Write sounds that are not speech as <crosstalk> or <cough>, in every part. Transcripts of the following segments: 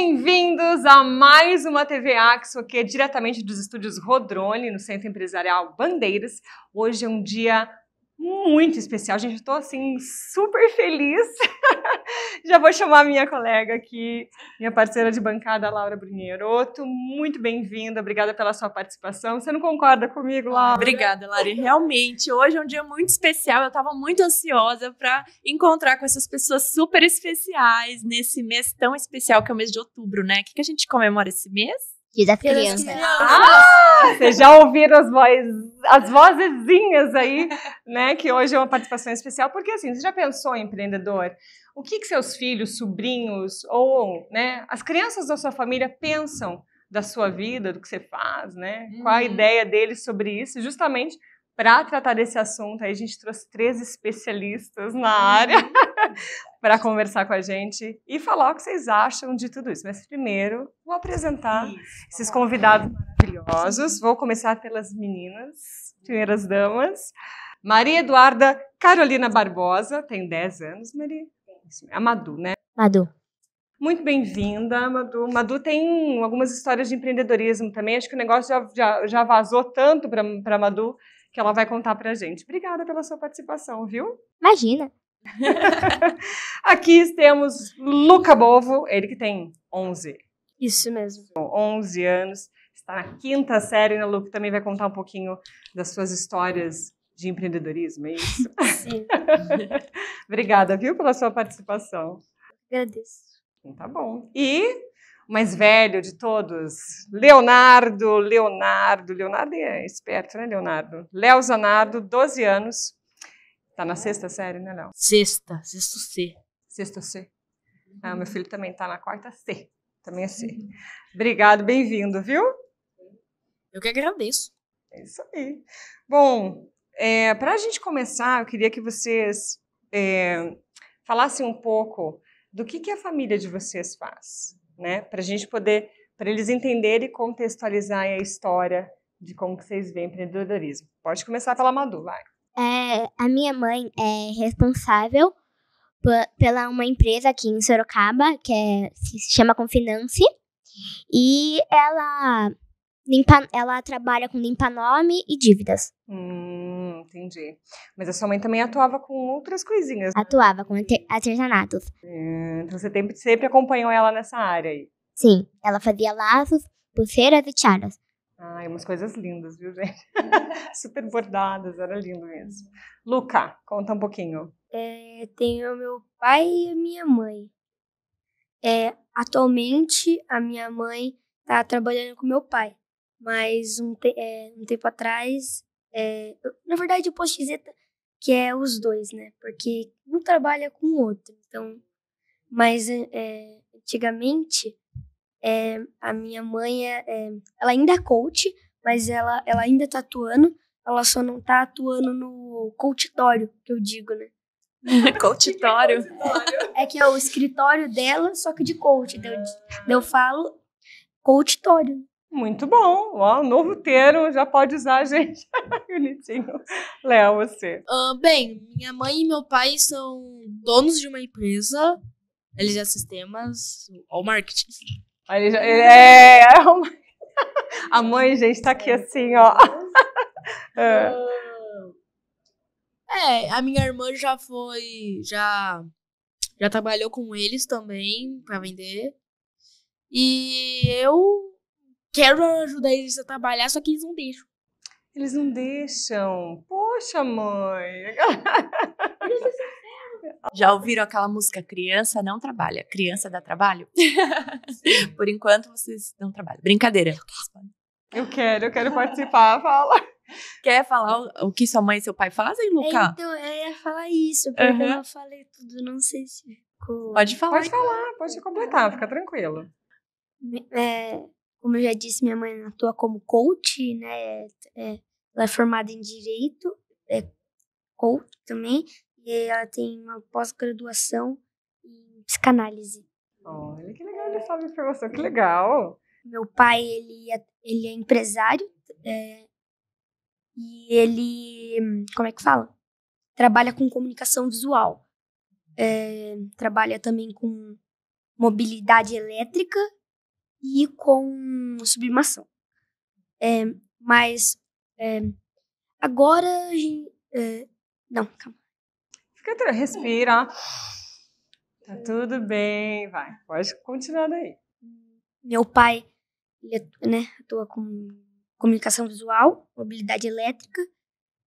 Bem-vindos a mais uma TV Axo, aqui é diretamente dos estúdios Rodrone, no Centro Empresarial Bandeiras. Hoje é um dia muito especial, gente. Eu tô assim super feliz <laughs> Já vou chamar minha colega aqui, minha parceira de bancada, Laura Brunheroto. Muito bem-vinda, obrigada pela sua participação. Você não concorda comigo, Laura? Obrigada, Lari. Realmente, hoje é um dia muito especial. Eu estava muito ansiosa para encontrar com essas pessoas super especiais nesse mês tão especial que é o mês de outubro, né? O que, que a gente comemora esse mês? Dia da criança. Ah, vocês já ouviram as vozes, as vozezinhas aí, né? Que hoje é uma participação especial, porque assim, você já pensou em empreendedor? o que, que seus filhos, sobrinhos ou né, as crianças da sua família pensam da sua vida, do que você faz, né? Uhum. Qual a uhum. ideia deles sobre isso? Justamente para tratar desse assunto, aí a gente trouxe três especialistas na uhum. área <laughs> para conversar com a gente e falar o que vocês acham de tudo isso. Mas primeiro, vou apresentar isso. esses convidados maravilhosos. Vou começar pelas meninas, primeiras damas. Maria Eduarda Carolina Barbosa, tem 10 anos, Maria. Assim, a Madu, né? Madu. Muito bem-vinda, Madu. Madu tem algumas histórias de empreendedorismo também. Acho que o negócio já, já, já vazou tanto para Madu que ela vai contar para a gente. Obrigada pela sua participação, viu? Imagina. <laughs> Aqui temos Luca Bovo, ele que tem 11. Isso mesmo. 11 então, anos, está na quinta série, né, Luca? Também vai contar um pouquinho das suas histórias de empreendedorismo, é isso? <laughs> Sim. <laughs> Obrigada, viu, pela sua participação. Agradeço. Então, tá bom. E o mais velho de todos, Leonardo, Leonardo, Leonardo é esperto, né, Leonardo? Léo Zanardo, 12 anos, tá na sexta série, né, Léo? Sexta, sexto C. Sexto C. Ah, meu filho também tá na quarta C, também é C. Uhum. Obrigado, bem-vindo, viu? Eu que agradeço. É isso aí. Bom, é, Para a gente começar, eu queria que vocês é, falassem um pouco do que, que a família de vocês faz, né? Para a gente poder, para eles entenderem e contextualizarem a história de como que vocês veem empreendedorismo. Pode começar pela Madu, vai. É, a minha mãe é responsável pela uma empresa aqui em Sorocaba, que é, se chama Confinance, e ela, limpa, ela trabalha com limpa nome e dívidas. Hum entendi. Mas a sua mãe também atuava com outras coisinhas. Né? Atuava com artesanatos. Hum, então você sempre, sempre acompanhou ela nessa área aí. Sim, ela fazia laços, pulseiras e tiaras. Ai, umas coisas lindas, viu, gente? <laughs> Super bordadas, era lindo mesmo. Luca, conta um pouquinho. É, tenho meu pai e minha mãe. É, atualmente, a minha mãe está trabalhando com meu pai, mas um, te é, um tempo atrás é, na verdade, eu posso dizer que é os dois, né? Porque um trabalha com o outro. Então, mas é, é antigamente, é, a minha mãe, é, é, ela ainda é coach, mas ela, ela ainda tá atuando. Ela só não tá atuando no coachitório, que eu digo, né? <laughs> coachitório? é que é o escritório dela, só que de coach. Então, eu, eu falo coachitório. Muito bom. Ó, novo termo, já pode usar, gente. Bonitinho. <laughs> Léo, você. Uh, bem, minha mãe e meu pai são donos de uma empresa. Eles já sistemas. Ou marketing. Ele já, ele é, é uma... <laughs> A mãe, gente, tá aqui assim, ó. <laughs> É. é, a minha irmã já foi. Já, já trabalhou com eles também para vender. E eu quero ajudar eles a trabalhar, só que eles não deixam. Eles não deixam. Poxa, mãe. <laughs> Já ouviram aquela música Criança não trabalha, criança dá trabalho? <laughs> Por enquanto vocês não trabalham. Brincadeira. Eu quero, eu quero participar, fala. Quer falar o, o que sua mãe e seu pai fazem, Luca? É, então, eu ia falar isso, porque uhum. eu não falei tudo, não sei se ficou. Pode falar. Pode então. falar, pode completar, fica tranquilo. É, como eu já disse, minha mãe atua como coach, né? É, ela é formada em direito, é coach também, e ela tem uma pós-graduação em psicanálise. Olha que legal essa informação, que legal! Meu pai, ele é, ele é empresário é, e ele, como é que fala? Trabalha com comunicação visual. É, trabalha também com mobilidade elétrica e com sublimação. É, mas é, agora a gente. É, não, calma. Fica tranquilo, respira. Tá tudo bem, vai. Pode continuar daí. Meu pai ele né, atua com comunicação visual, mobilidade elétrica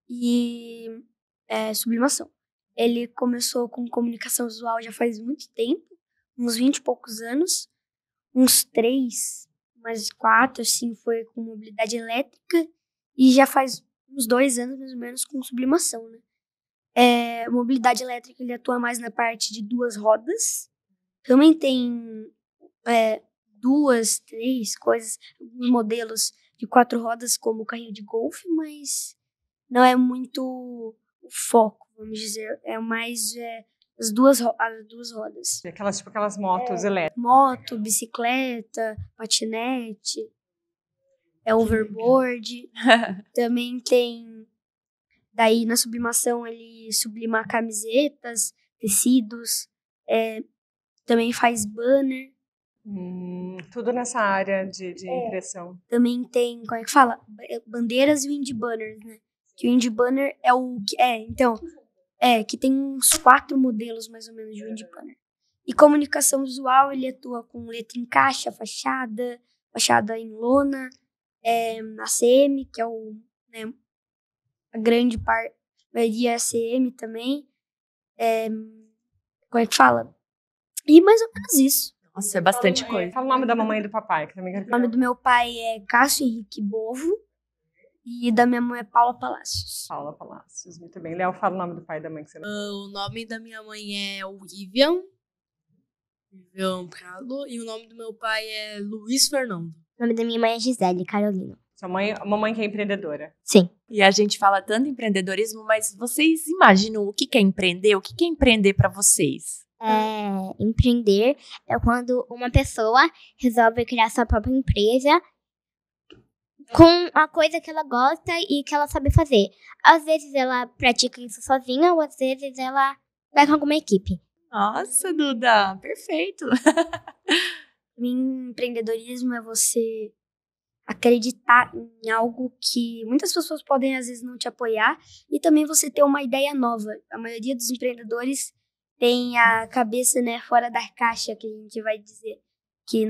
e é, sublimação. Ele começou com comunicação visual já faz muito tempo, uns 20 e poucos anos uns três, umas quatro, assim, foi com mobilidade elétrica e já faz uns dois anos, mais ou menos, com sublimação, né? É, mobilidade elétrica, ele atua mais na parte de duas rodas. Também tem é, duas, três coisas, alguns modelos de quatro rodas, como o carrinho de golfe, mas não é muito o foco, vamos dizer. É mais é, as duas, as duas rodas. Aquelas, tipo aquelas motos é, elétricas. Moto, bicicleta, patinete, é overboard. <laughs> Também tem. Daí na sublimação ele sublima camisetas, tecidos, é, também faz banner. Hum, tudo nessa área de, de é, impressão. Também tem, como é que fala? É, bandeiras e wind banners, né? Que o wind banner é o. É, então, é, que tem uns quatro modelos mais ou menos de Wind Planner. E comunicação visual, ele atua com letra em caixa, fachada, fachada em lona, é, ACM, que é o, né, a grande parte, maioria é ACM também. É, como é que fala? E mais ou menos isso. Nossa, é bastante fala, coisa. Fala o nome da mamãe e do papai. Que também O nome do meu pai é Cássio Henrique Bovo. E da minha mãe é Paula Palácios. Paula Palácios, muito bem. Léo, fala o nome do pai e da mãe que você não... Ah, o nome da minha mãe é William. Vivian Prado. E o nome do meu pai é Luiz Fernando. O nome da minha mãe é Gisele Carolina. Sua mãe, a mamãe que é empreendedora. Sim. E a gente fala tanto empreendedorismo, mas vocês imaginam o que é empreender? O que é empreender para vocês? É, empreender é quando uma pessoa resolve criar sua própria empresa com a coisa que ela gosta e que ela sabe fazer. Às vezes ela pratica isso sozinha, ou às vezes ela vai com alguma equipe. Nossa, Duda, perfeito. em <laughs> empreendedorismo é você acreditar em algo que muitas pessoas podem às vezes não te apoiar e também você ter uma ideia nova. A maioria dos empreendedores tem a cabeça, né, fora da caixa que a gente vai dizer que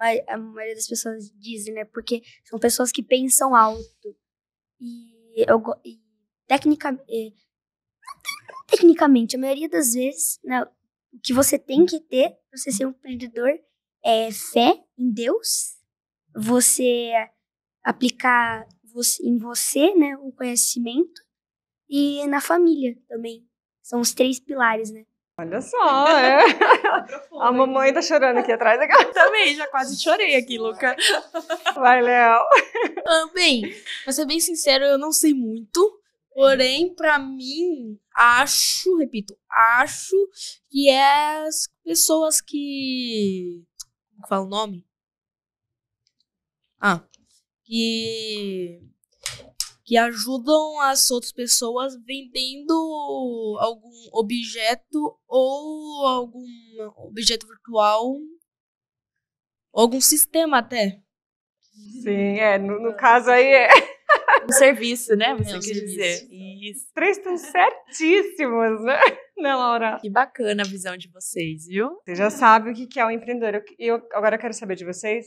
a maioria das pessoas dizem, né? Porque são pessoas que pensam alto. E, eu, e tecnica, e, tecnicamente, a maioria das vezes, né, o que você tem que ter pra você ser um empreendedor é fé em Deus, você aplicar você, em você, né, o conhecimento e na família também. São os três pilares, né? Olha só, é. <laughs> <laughs> a mamãe tá chorando aqui atrás. Também, já quase chorei aqui, Luca. <laughs> Vai, Léo. Ah, bem, pra ser bem sincero, eu não sei muito. Porém, pra mim, acho, repito, acho que é as pessoas que. Como fala o nome? Ah, que que ajudam as outras pessoas vendendo algum objeto ou algum objeto virtual, algum sistema até. Sim, é, no, no ah, caso aí é um serviço, né? É, você é, um quer serviço. dizer. Isso. Três estão certíssimos, né? <laughs> Né, Laura? Que bacana a visão de vocês, viu? Você já sabe o que é um empreendedor. Eu, eu agora quero saber de vocês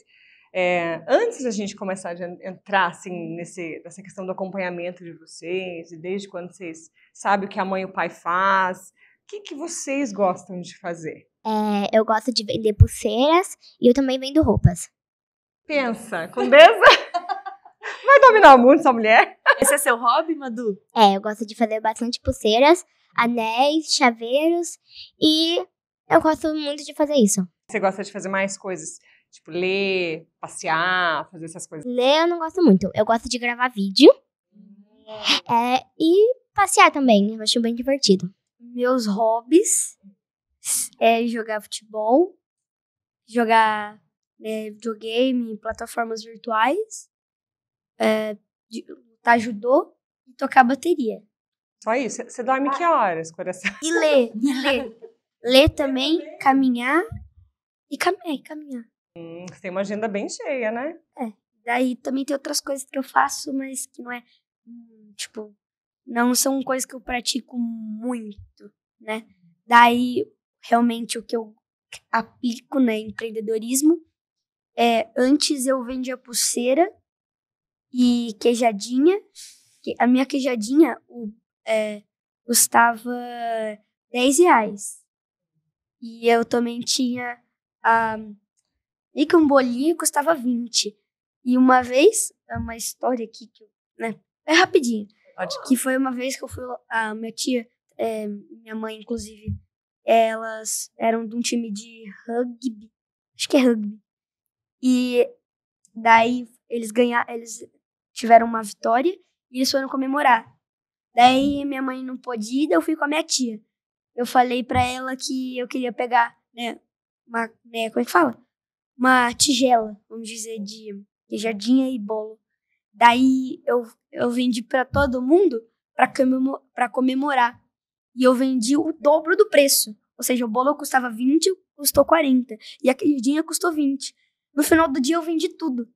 é, antes da gente começar a entrar assim, nesse, nessa questão do acompanhamento de vocês, e desde quando vocês sabem o que a mãe e o pai faz, o que, que vocês gostam de fazer? É, eu gosto de vender pulseiras e eu também vendo roupas. Pensa, Condessa <laughs> vai dominar o mundo, sua mulher. Esse é seu hobby, Madu? É, eu gosto de fazer bastante pulseiras, anéis, chaveiros e eu gosto muito de fazer isso. Você gosta de fazer mais coisas Tipo, ler, passear, fazer essas coisas. Ler eu não gosto muito. Eu gosto de gravar vídeo. Hum. É, e passear também. Eu acho bem divertido. Meus hobbies é jogar futebol, jogar né, videogame, plataformas virtuais, é, lutar judô e tocar bateria. Só isso? Você dorme ah. que horas, coração? E ler, e ler. <laughs> ler também, caminhar e, cam é, e caminhar. Hum, você tem uma agenda bem cheia, né? É. Daí também tem outras coisas que eu faço, mas que não é. Hum, tipo, não são coisas que eu pratico muito, né? Daí, realmente, o que eu aplico né, empreendedorismo é. Antes eu vendia pulseira e queijadinha. A minha queijadinha o, é, custava 10 reais. E eu também tinha. Um, e que um bolinho custava 20. E uma vez, é uma história aqui que, né, é rapidinho. Que foi uma vez que eu fui, a minha tia, é, minha mãe, inclusive, elas eram de um time de rugby, acho que é rugby. E daí eles ganharam, eles tiveram uma vitória e eles foram comemorar. Daí minha mãe não pôde ir, eu fui com a minha tia. Eu falei para ela que eu queria pegar, né, uma, né, como é que fala? uma tigela, vamos dizer, de jardinha e bolo. Daí eu, eu vendi para todo mundo para comemorar. E eu vendi o dobro do preço. Ou seja, o bolo custava 20, custou 40. E a jardinha custou 20. No final do dia eu vendi tudo.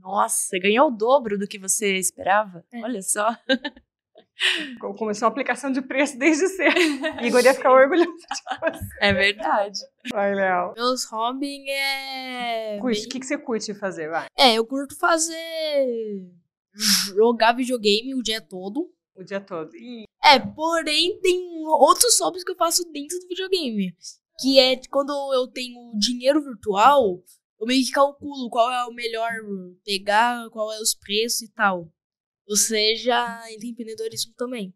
Nossa, ganhou o dobro do que você esperava? É. Olha só. <laughs> Começou a aplicação de preço desde cedo. <laughs> Igor ia ficar orgulhoso de você. É verdade. Vai, Léo. Meus hobbies é. Curte, o que, que você curte fazer? Vai. É, eu curto fazer. jogar videogame o dia todo. O dia todo. É, porém, tem outros hobbies que eu faço dentro do videogame. Que é quando eu tenho dinheiro virtual, eu meio que calculo qual é o melhor pegar, qual é os preços e tal você já em é empreendedorismo também.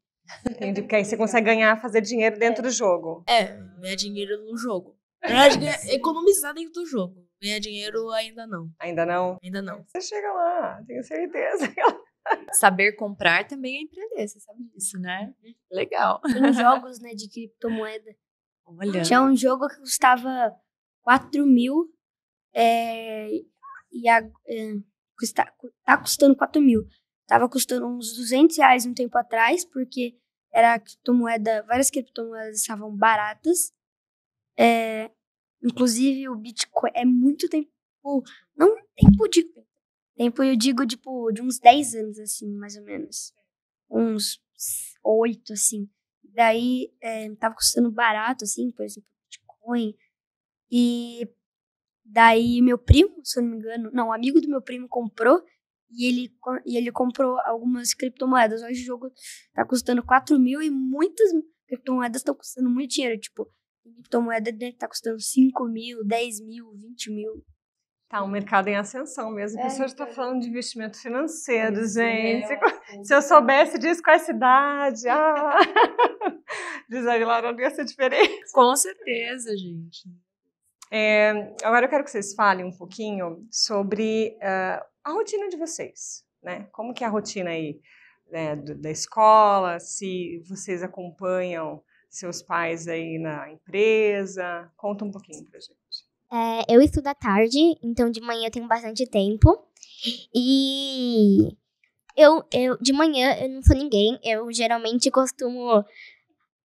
Entendi, porque aí você consegue ganhar, fazer dinheiro dentro é. do jogo. É, ganhar dinheiro no jogo. Na verdade, <laughs> economizar dentro do jogo. Ganhar dinheiro ainda não. Ainda não? Ainda não. Você chega lá, tenho certeza. <laughs> Saber comprar também é empreender, você sabe disso, né? Uhum. Legal. Tem jogos, né, de criptomoeda. Olha. Tinha um jogo que custava 4 mil é, e a, é, custa, tá custando 4 mil. Tava custando uns 200 reais um tempo atrás, porque era criptomoeda, várias criptomoedas estavam baratas. É, inclusive o Bitcoin é muito tempo, não tempo de tempo eu digo tipo de uns 10 anos assim, mais ou menos. Uns 8 assim. Daí é, tava custando barato assim, por exemplo, Bitcoin. E daí meu primo, se eu não me engano, não, um amigo do meu primo comprou e ele, e ele comprou algumas criptomoedas. Hoje o jogo tá custando 4 mil e muitas criptomoedas estão custando muito dinheiro. Tipo, criptomoeda tá custando 5 mil, 10 mil, 20 mil. Tá, um mercado em ascensão mesmo. o é, senhor está então. falando de investimento financeiro, é, gente. É, <laughs> Se eu soubesse disso, qual é a cidade? É. Ah. <laughs> Diz a não ia ser diferente. <laughs> Com certeza, gente. É, agora eu quero que vocês falem um pouquinho sobre ah, a rotina de vocês, né? Como que é a rotina aí né, da escola, se vocês acompanham seus pais aí na empresa, conta um pouquinho pra gente. É, eu estudo à tarde, então de manhã eu tenho bastante tempo e eu, eu de manhã eu não sou ninguém, eu geralmente costumo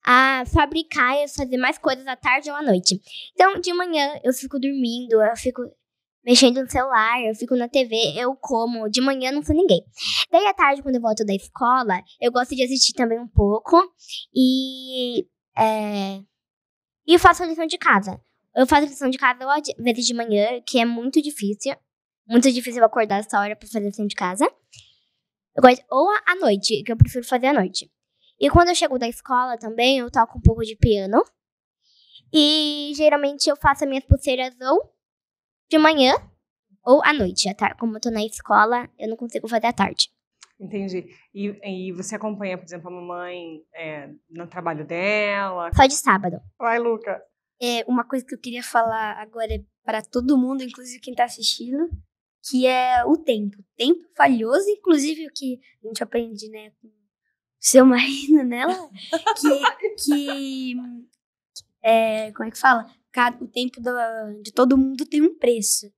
a ah, fabricar e fazer mais coisas à tarde ou à noite. Então, de manhã eu fico dormindo, eu fico mexendo no celular, eu fico na TV, eu como. De manhã não sou ninguém. Daí à tarde, quando eu volto da escola, eu gosto de assistir também um pouco. E. É, e faço a lição de casa. Eu faço a lição de casa às vezes de manhã, que é muito difícil. Muito difícil eu acordar essa hora pra fazer a lição de casa. Eu gosto, ou à noite, que eu prefiro fazer à noite. E quando eu chego da escola também, eu toco um pouco de piano. E geralmente eu faço as minhas pulseiras ou de manhã ou à noite. como eu tô na escola, eu não consigo fazer à tarde. Entendi. E, e você acompanha, por exemplo, a mamãe é, no trabalho dela? Só de sábado. Vai, Luca. É, uma coisa que eu queria falar agora é para todo mundo, inclusive quem está assistindo, que é o tempo. Tempo valioso, inclusive o que a gente aprende, né, com seu <laughs> marido nela, que, que é, como é que fala? cada, o tempo de todo mundo tem um preço.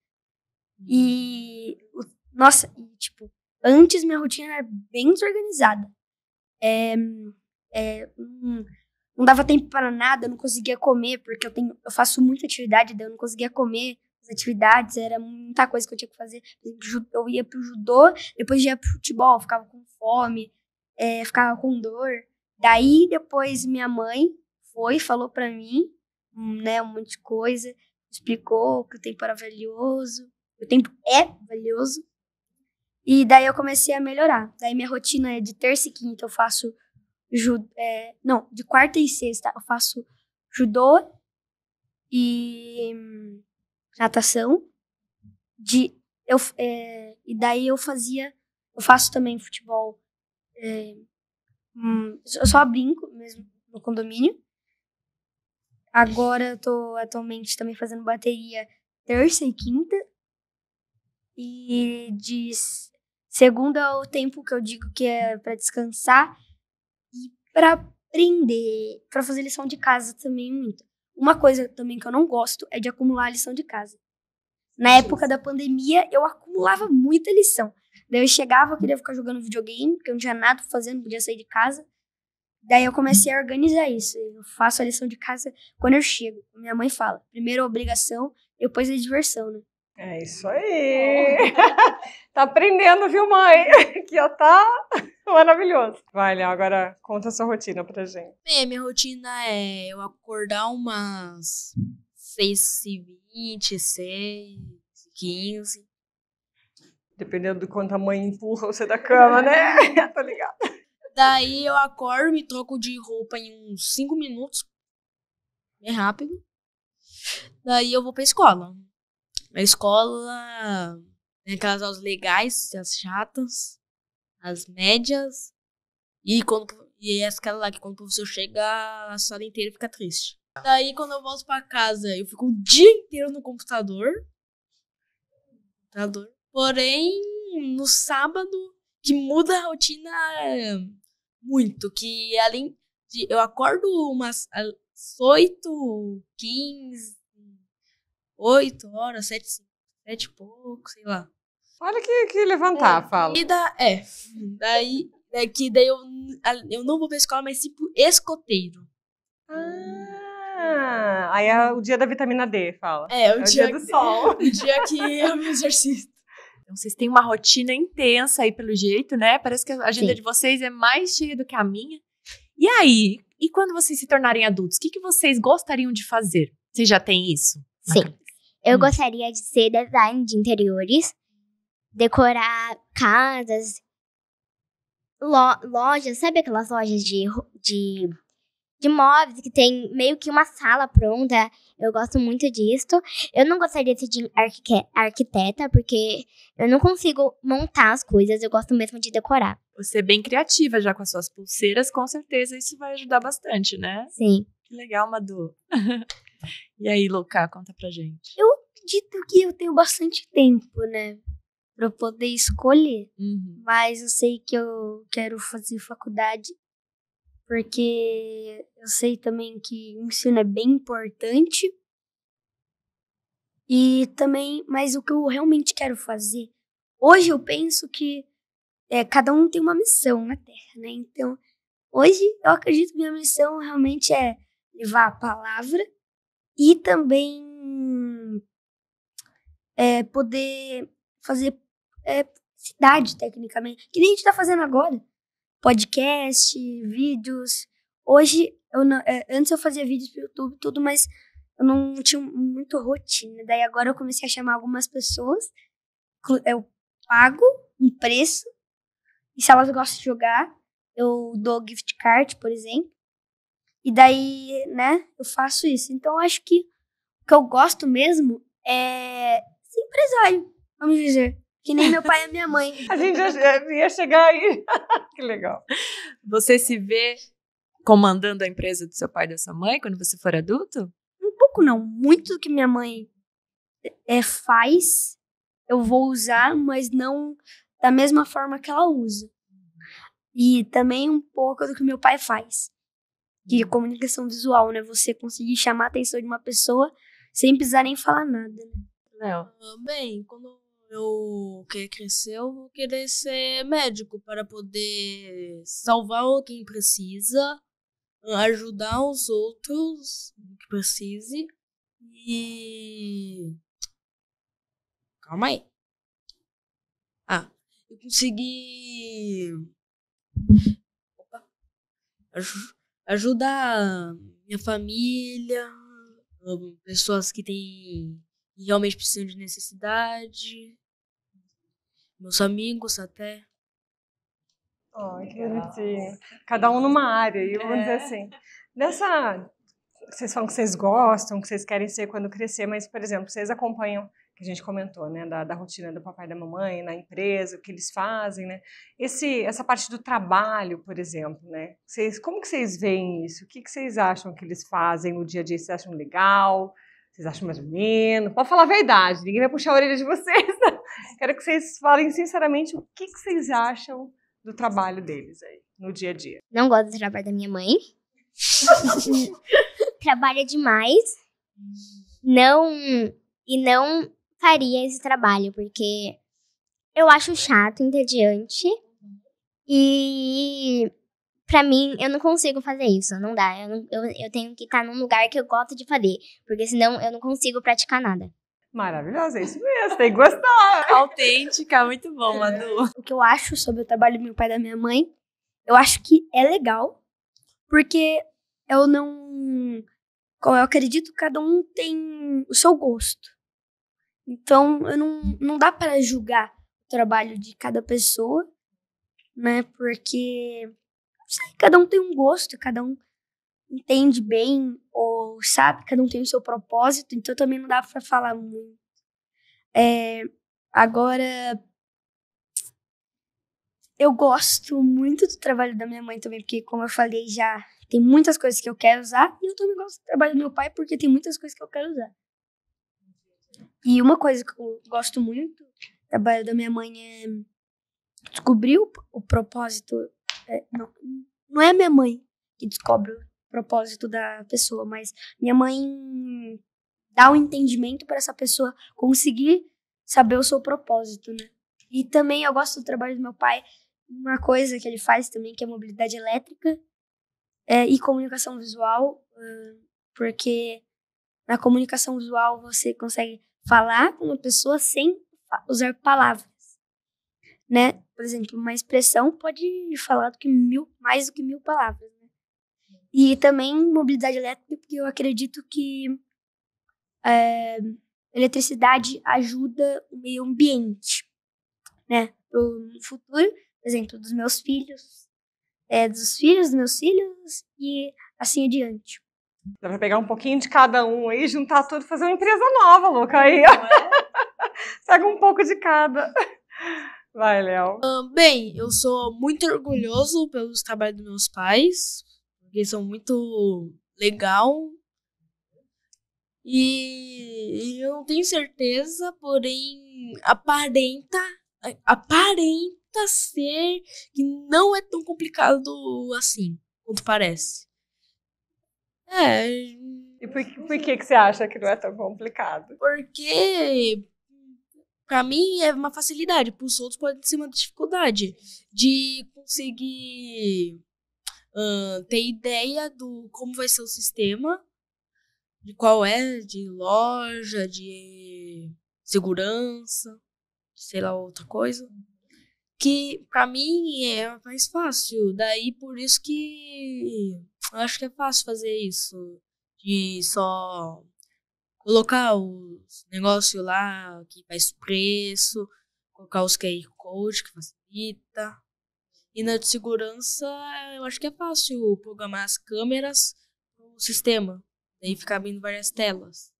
E, o, nossa, tipo, antes minha rotina era bem desorganizada. É, é, hum, não dava tempo para nada, eu não conseguia comer, porque eu, tenho, eu faço muita atividade, daí eu não conseguia comer as atividades, era muita coisa que eu tinha que fazer. Eu ia pro judô, depois ia pro futebol, ficava com fome, é, ficava com dor. Daí depois minha mãe foi, falou para mim né, um monte de coisa, explicou que o tempo era valioso, o tempo é valioso. E daí eu comecei a melhorar. Daí minha rotina é de terça e quinta eu faço judô, é, não, de quarta e sexta eu faço judô e hum, natação. De eu é, e daí eu fazia, eu faço também futebol. É, hum, eu só brinco mesmo no condomínio. Agora eu tô atualmente também fazendo bateria terça e quinta. E de segunda é o tempo que eu digo que é para descansar e para aprender, para fazer lição de casa também é muito. Uma coisa também que eu não gosto é de acumular lição de casa. Na época da pandemia, eu acumulava muita lição. Daí eu chegava, eu queria ficar jogando videogame, porque eu não tinha nada pra fazer, não podia sair de casa. Daí eu comecei a organizar isso. Eu faço a lição de casa quando eu chego. Minha mãe fala: primeiro a obrigação, depois a diversão, né? É isso aí! <laughs> tá aprendendo, viu, mãe? <laughs> que já tá <laughs> maravilhoso. Vai, Léo, agora conta a sua rotina pra gente. Bem, minha rotina é eu acordar umas 6 e 20, 6 15. Dependendo do quanto a mãe empurra você da cama, né? tá ligado? Daí eu acordo, me troco de roupa em uns 5 minutos. É rápido. Daí eu vou pra escola. Na escola tem aquelas aulas legais, as chatas, as médias. E, quando, e é aquela lá que quando o professor chega, a sala inteira fica triste. Daí quando eu volto pra casa, eu fico o dia inteiro no computador. Computador. Porém, no sábado, que muda a rotina muito, que além de. Eu acordo umas oito, quinze, oito horas, sete, sete e pouco, sei lá. Olha que, que levantar, é, fala. E da, é, daí, é que daí eu, eu não vou pra escola, mas tipo escoteiro. Ah, aí é o dia da vitamina D, fala. É, o, é dia, o dia, do sol. <laughs> o dia que eu me exercito. Então, vocês têm uma rotina intensa aí, pelo jeito, né? Parece que a agenda Sim. de vocês é mais cheia do que a minha. E aí, e quando vocês se tornarem adultos, o que, que vocês gostariam de fazer? Vocês já têm isso? Sim. Eu hum. gostaria de ser design de interiores, decorar casas, lo lojas, sabe aquelas lojas de, de de móveis, que tem meio que uma sala pronta. Eu gosto muito disso. Eu não gostaria de ser de arquiteta, porque eu não consigo montar as coisas, eu gosto mesmo de decorar. Você é bem criativa já com as suas pulseiras, com certeza isso vai ajudar bastante, né? Sim. Que legal, Madu. <laughs> e aí, Luca, conta pra gente. Eu acredito que eu tenho bastante tempo, né? Pra eu poder escolher. Uhum. Mas eu sei que eu quero fazer faculdade porque eu sei também que ensino é bem importante. E também, mas o que eu realmente quero fazer, hoje eu penso que é, cada um tem uma missão na Terra, né? Então, hoje eu acredito que minha missão realmente é levar a palavra e também é, poder fazer é, cidade, tecnicamente, que nem a gente está fazendo agora podcast, vídeos. Hoje, eu não, é, antes eu fazia vídeos pro YouTube tudo, mas eu não tinha muito rotina. Daí agora eu comecei a chamar algumas pessoas. Eu pago um preço. E se elas gostam de jogar, eu dou gift card, por exemplo. E daí, né, eu faço isso. Então acho que o que eu gosto mesmo é ser empresário, vamos dizer. Que nem meu pai e minha mãe. <laughs> a gente já ia chegar aí. <laughs> que legal. Você se vê comandando a empresa do seu pai e da sua mãe quando você for adulto? Um pouco não. Muito do que minha mãe é, faz, eu vou usar, mas não da mesma forma que ela usa. E também um pouco do que meu pai faz. Que é comunicação visual, né? Você conseguir chamar a atenção de uma pessoa sem precisar nem falar nada, né? Léo. Bem, quando eu que crescer, eu vou querer ser médico para poder salvar quem precisa, ajudar os outros que precise e. Calma aí. Ah, eu consegui. Opa. Aj ajudar minha família, pessoas que têm e realmente precisam de necessidade. Meus amigos até. Oh, que bonitinho. Cada um numa área, e vamos é. dizer assim. Nessa. Vocês falam que vocês gostam, que vocês querem ser quando crescer, mas, por exemplo, vocês acompanham, que a gente comentou, né, da, da rotina do papai e da mamãe, na empresa, o que eles fazem, né? Esse, essa parte do trabalho, por exemplo, né? Vocês, como que vocês veem isso? O que, que vocês acham que eles fazem no dia a dia? Vocês acham legal? Vocês acham mais ou menos Pode falar a verdade, ninguém vai puxar a orelha de vocês. Não. Quero que vocês falem sinceramente o que, que vocês acham do trabalho deles aí, no dia a dia. Não gosto do trabalho da minha mãe. <laughs> Trabalha demais. Não. E não faria esse trabalho, porque eu acho chato, entediante. E para mim, eu não consigo fazer isso, não dá. Eu, eu, eu tenho que estar tá num lugar que eu gosto de fazer, porque senão eu não consigo praticar nada. Maravilhosa, é isso mesmo, tem que gostar. <laughs> Autêntica, muito bom, é. Madu. O que eu acho sobre o trabalho do meu pai e da minha mãe, eu acho que é legal, porque eu não. eu acredito, que cada um tem o seu gosto. Então, eu não, não dá para julgar o trabalho de cada pessoa, né? Porque sei, cada um tem um gosto, cada um entende bem, ou sabe, cada um tem o seu propósito, então também não dá para falar muito. É, agora, eu gosto muito do trabalho da minha mãe também, porque, como eu falei já, tem muitas coisas que eu quero usar, e eu também gosto do trabalho do meu pai, porque tem muitas coisas que eu quero usar. E uma coisa que eu gosto muito do trabalho da minha mãe é descobrir o, o propósito é, não, não é a minha mãe que descobre o propósito da pessoa, mas minha mãe dá o um entendimento para essa pessoa conseguir saber o seu propósito, né? E também eu gosto do trabalho do meu pai, uma coisa que ele faz também, que é mobilidade elétrica é, e comunicação visual, porque na comunicação visual você consegue falar com uma pessoa sem usar palavras né? Por exemplo, uma expressão pode falar do que mil, mais do que mil palavras, né? E também mobilidade elétrica, porque eu acredito que é, eletricidade ajuda o meio ambiente, né? No futuro, por exemplo, dos meus filhos, é, dos filhos dos meus filhos e assim adiante. Dá pra pegar um pouquinho de cada um aí, juntar tudo, fazer uma empresa nova, louca aí. Ó. É? <laughs> Pega um pouco de cada. Vai, Léo. bem, eu sou muito orgulhoso pelos trabalhos dos meus pais, porque são muito legal. E eu não tenho certeza, porém aparenta aparenta ser que não é tão complicado assim quanto parece. É. E por, por que, que você acha que não é tão complicado? Porque para mim é uma facilidade, para os outros pode ser uma dificuldade de conseguir uh, ter ideia do como vai ser o sistema, de qual é, de loja, de segurança, sei lá, outra coisa. Que para mim é mais fácil, daí por isso que eu acho que é fácil fazer isso, de só colocar os negócios lá que faz preço, colocar os QR Code que facilita. E na de segurança, eu acho que é fácil programar as câmeras no sistema. Daí ficar abrindo várias telas.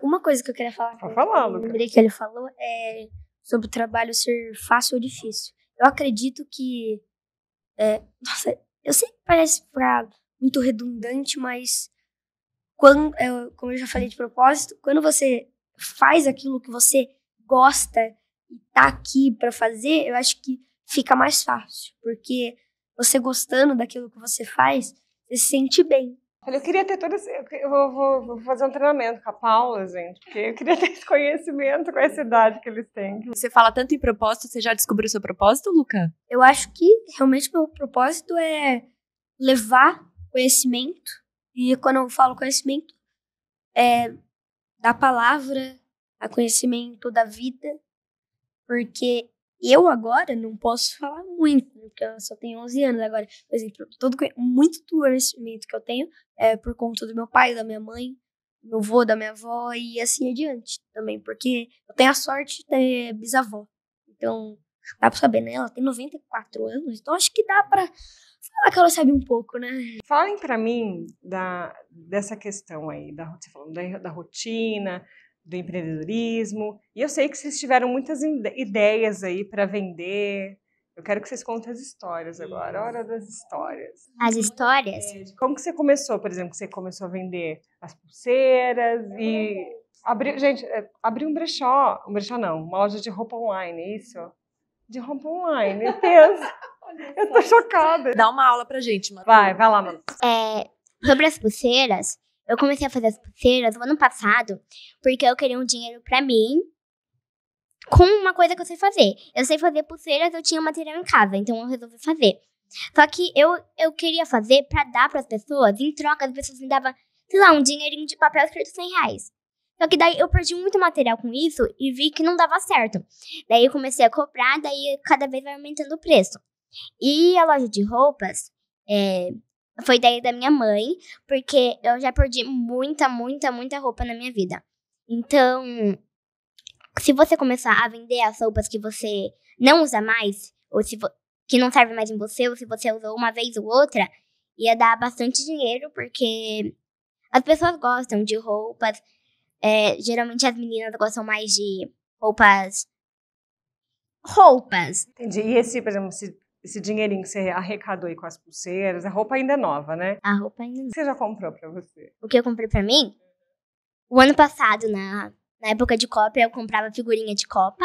Uma coisa que eu queria falar. Pra tá falar, Lucas. lembrei que ele falou é sobre o trabalho ser fácil ou difícil. Eu acredito que. É, nossa, eu sei que parece pra muito redundante, mas quando, é, como eu já falei de propósito, quando você faz aquilo que você gosta e tá aqui para fazer, eu acho que fica mais fácil, porque você gostando daquilo que você faz, você se sente bem. Olha, eu queria ter todo esse, eu vou, vou, vou, fazer um treinamento com a Paula, gente, porque eu queria ter esse conhecimento com essa idade que eles têm. Você fala tanto em propósito, você já descobriu seu propósito, Luca? Eu acho que realmente meu propósito é levar conhecimento e quando eu falo conhecimento, é da palavra a conhecimento da vida, porque eu agora não posso falar muito, né, porque eu só tenho 11 anos agora. Por exemplo, todo, muito do conhecimento que eu tenho é por conta do meu pai, da minha mãe, do meu avô, da minha avó e assim adiante também, porque eu tenho a sorte de ter bisavó. Então, dá pra saber, né? Ela tem 94 anos, então acho que dá pra falar que ela sabe um pouco, né? Falem para mim da, dessa questão aí, da, você falando da, da rotina, do empreendedorismo. E eu sei que vocês tiveram muitas ideias aí para vender. Eu quero que vocês contem as histórias agora, a hora das histórias. As histórias? Como que você começou, por exemplo, que você começou a vender as pulseiras e abriu, gente, é, abriu um brechó, um brechó não, uma loja de roupa online, isso? de roupa online. Meu Deus. <laughs> Eu tô chocada. Dá uma aula pra gente, mano. Vai, vai lá, mano. É, sobre as pulseiras, eu comecei a fazer as pulseiras no ano passado porque eu queria um dinheiro pra mim com uma coisa que eu sei fazer. Eu sei fazer pulseiras, eu tinha material em casa, então eu resolvi fazer. Só que eu, eu queria fazer pra dar pras pessoas, em troca as pessoas me davam, sei lá, um dinheirinho de papel escrito 100 reais. Só que daí eu perdi muito material com isso e vi que não dava certo. Daí eu comecei a comprar, daí cada vez vai aumentando o preço. E a loja de roupas é, foi daí da minha mãe, porque eu já perdi muita, muita, muita roupa na minha vida. Então, se você começar a vender as roupas que você não usa mais, ou se que não serve mais em você, ou se você usou uma vez ou outra, ia dar bastante dinheiro, porque as pessoas gostam de roupas é, geralmente as meninas gostam mais de roupas. Roupas. Entendi. E esse, por exemplo, esse, esse dinheirinho que você arrecadou aí com as pulseiras, a roupa ainda é nova, né? A roupa ainda que é Você já comprou pra você? O que eu comprei pra mim? O ano passado, na, na época de Copa, eu comprava figurinha de Copa.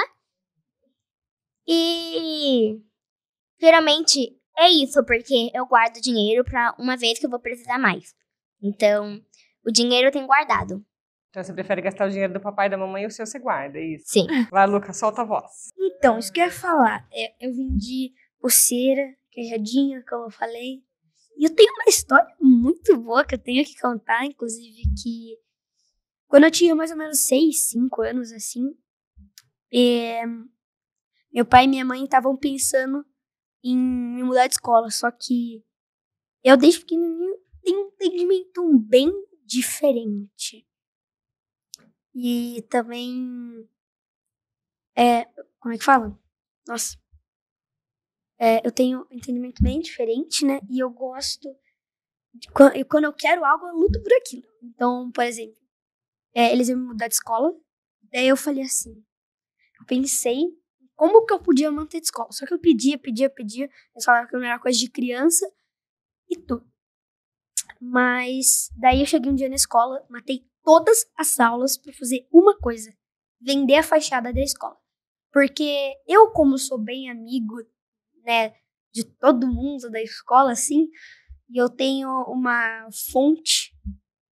E geralmente é isso, porque eu guardo dinheiro para uma vez que eu vou precisar mais. Então, o dinheiro eu tenho guardado. Então você prefere gastar o dinheiro do papai e da mamãe e o seu você guarda, é isso? Sim. Vai, <laughs> Lucas, solta a voz. Então, isso que eu ia falar. É, eu vendi pulseira, queijadinha, como eu falei. E eu tenho uma história muito boa que eu tenho que contar, inclusive, que quando eu tinha mais ou menos 6, 5 anos, assim, é, meu pai e minha mãe estavam pensando em me mudar de escola, só que eu desde pequenininho tenho um entendimento bem diferente. E também. É, como é que fala? Nossa. É, eu tenho um entendimento bem diferente, né? E eu gosto. De, quando eu quero algo, eu luto por aquilo. Então, por exemplo, é, eles iam me mudar de escola. Daí eu falei assim. Eu pensei como que eu podia manter de escola. Só que eu pedia, pedia, pedia. Eles falavam que não era coisa de criança e tudo. Mas daí eu cheguei um dia na escola, matei todas as aulas para fazer uma coisa: vender a fachada da escola. Porque eu, como sou bem amigo, né, de todo mundo da escola, assim, e eu tenho uma fonte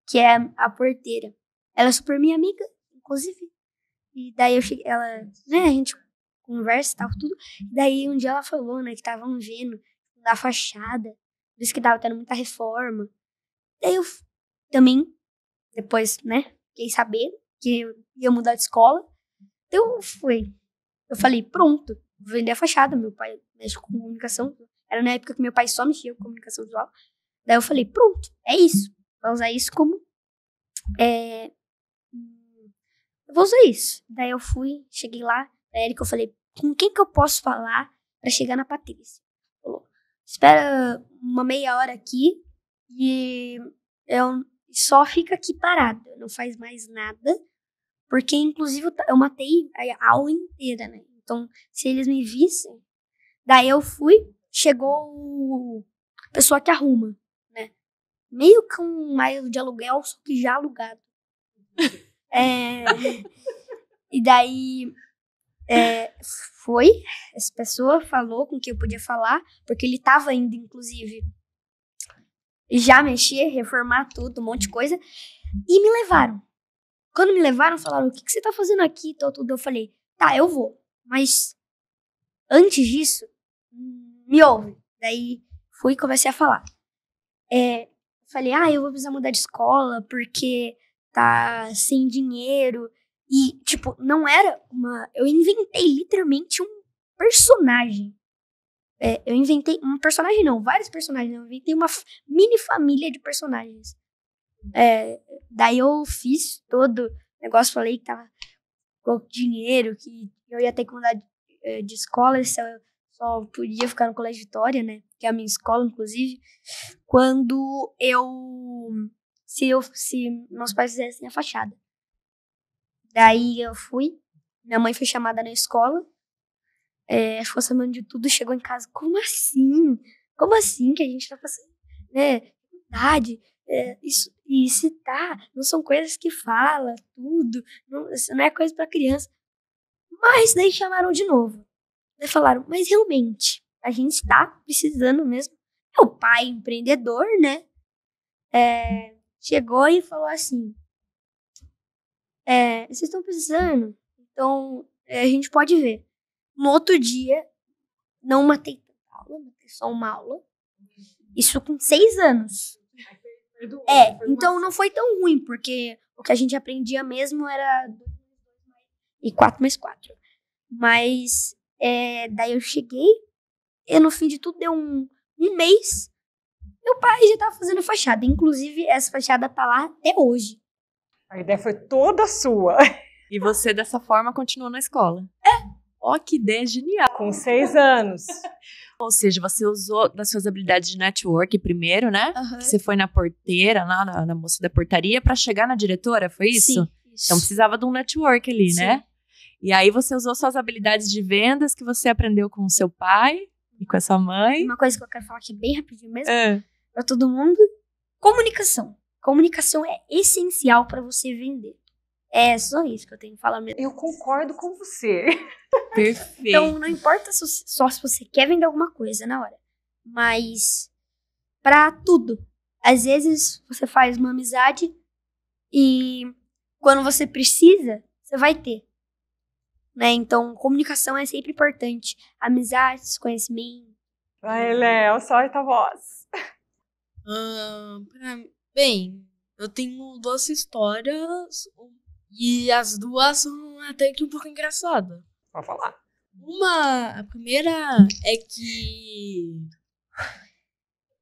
que é a porteira. Ela é super minha amiga, inclusive. E daí eu cheguei, ela, né, a gente conversa e tal, tudo. E daí um dia ela falou, né, que estavam vendo da fachada, disse que tava tendo muita reforma. Daí eu também depois, né, fiquei sabendo que eu ia mudar de escola. Então, fui Eu falei, pronto, vou vender a fachada. Meu pai mexe com comunicação. Era na época que meu pai só mexia com comunicação visual. Daí eu falei, pronto, é isso. Vou usar isso como... É, eu vou usar isso. Daí eu fui, cheguei lá, a Erika eu falei, com quem que eu posso falar para chegar na Patrícia? Falou, espera uma meia hora aqui e eu e só fica aqui parada, não faz mais nada, porque inclusive eu matei a aula inteira, né? Então, se eles me vissem, daí eu fui, chegou o pessoa que arruma, né? Meio que um mais de aluguel, só que já alugado. <laughs> é, e daí é, foi, essa pessoa falou com quem que eu podia falar, porque ele estava indo, inclusive, já mexer, reformar tudo, um monte de coisa. E me levaram. Quando me levaram, falaram: o que, que você tá fazendo aqui? Tô, tudo. Eu falei: tá, eu vou. Mas antes disso, me ouve. Daí fui e comecei a falar. É, falei: ah, eu vou precisar mudar de escola porque tá sem dinheiro. E, tipo, não era uma. Eu inventei literalmente um personagem é, eu inventei um personagem, não, vários personagens. Eu inventei uma mini família de personagens. É, daí eu fiz todo o negócio, falei que tava pouco dinheiro, que eu ia ter que mudar de, é, de escola, se eu só podia ficar no Colégio Vitória, né? Que é a minha escola, inclusive. Quando eu. Se, eu, se meus pais fizessem a fachada. Daí eu fui, minha mãe foi chamada na escola é, ficou sabendo de tudo, chegou em casa, como assim? Como assim que a gente tá passando, né, verdade É, isso, e citar, tá, não são coisas que fala, tudo, não, isso não é coisa para criança. Mas daí chamaram de novo. falaram, mas realmente, a gente está precisando mesmo. É o pai empreendedor, né? É, chegou e falou assim: é, vocês estão precisando, então é, a gente pode ver. No outro dia, não matei tanta aula, matei só uma aula. Isso com seis anos. É, então não foi tão ruim, porque o que a gente aprendia mesmo era e quatro mais quatro. Mas é, daí eu cheguei, e no fim de tudo deu um, um mês, meu pai já estava fazendo fachada. Inclusive, essa fachada tá lá até hoje. A ideia foi toda sua. E você, dessa forma, continuou na escola. É, Ó, que ideia genial! Com seis anos. <laughs> Ou seja, você usou das suas habilidades de network primeiro, né? Uhum. Você foi na porteira, lá na, na moça da portaria, para chegar na diretora, foi isso? Sim. Isso. Então precisava de um network ali, Sim. né? E aí você usou suas habilidades de vendas que você aprendeu com o seu pai e com a sua mãe. Uma coisa que eu quero falar aqui bem rapidinho mesmo, é. Ah. para todo mundo, comunicação. Comunicação é essencial para você vender. É só isso que eu tenho que falar mesmo. Eu concordo com você. <laughs> Então, Perfeito. então, não importa se, só se você quer vender alguma coisa na hora, mas para tudo. Às vezes você faz uma amizade e quando você precisa, você vai ter. Né? Então, comunicação é sempre importante. Amizades, conhecimento. Vai, Léo, solta a voz. Uh, pra... Bem, eu tenho duas histórias. E as duas são até que um pouco engraçada. Pode falar. Uma, a primeira é que.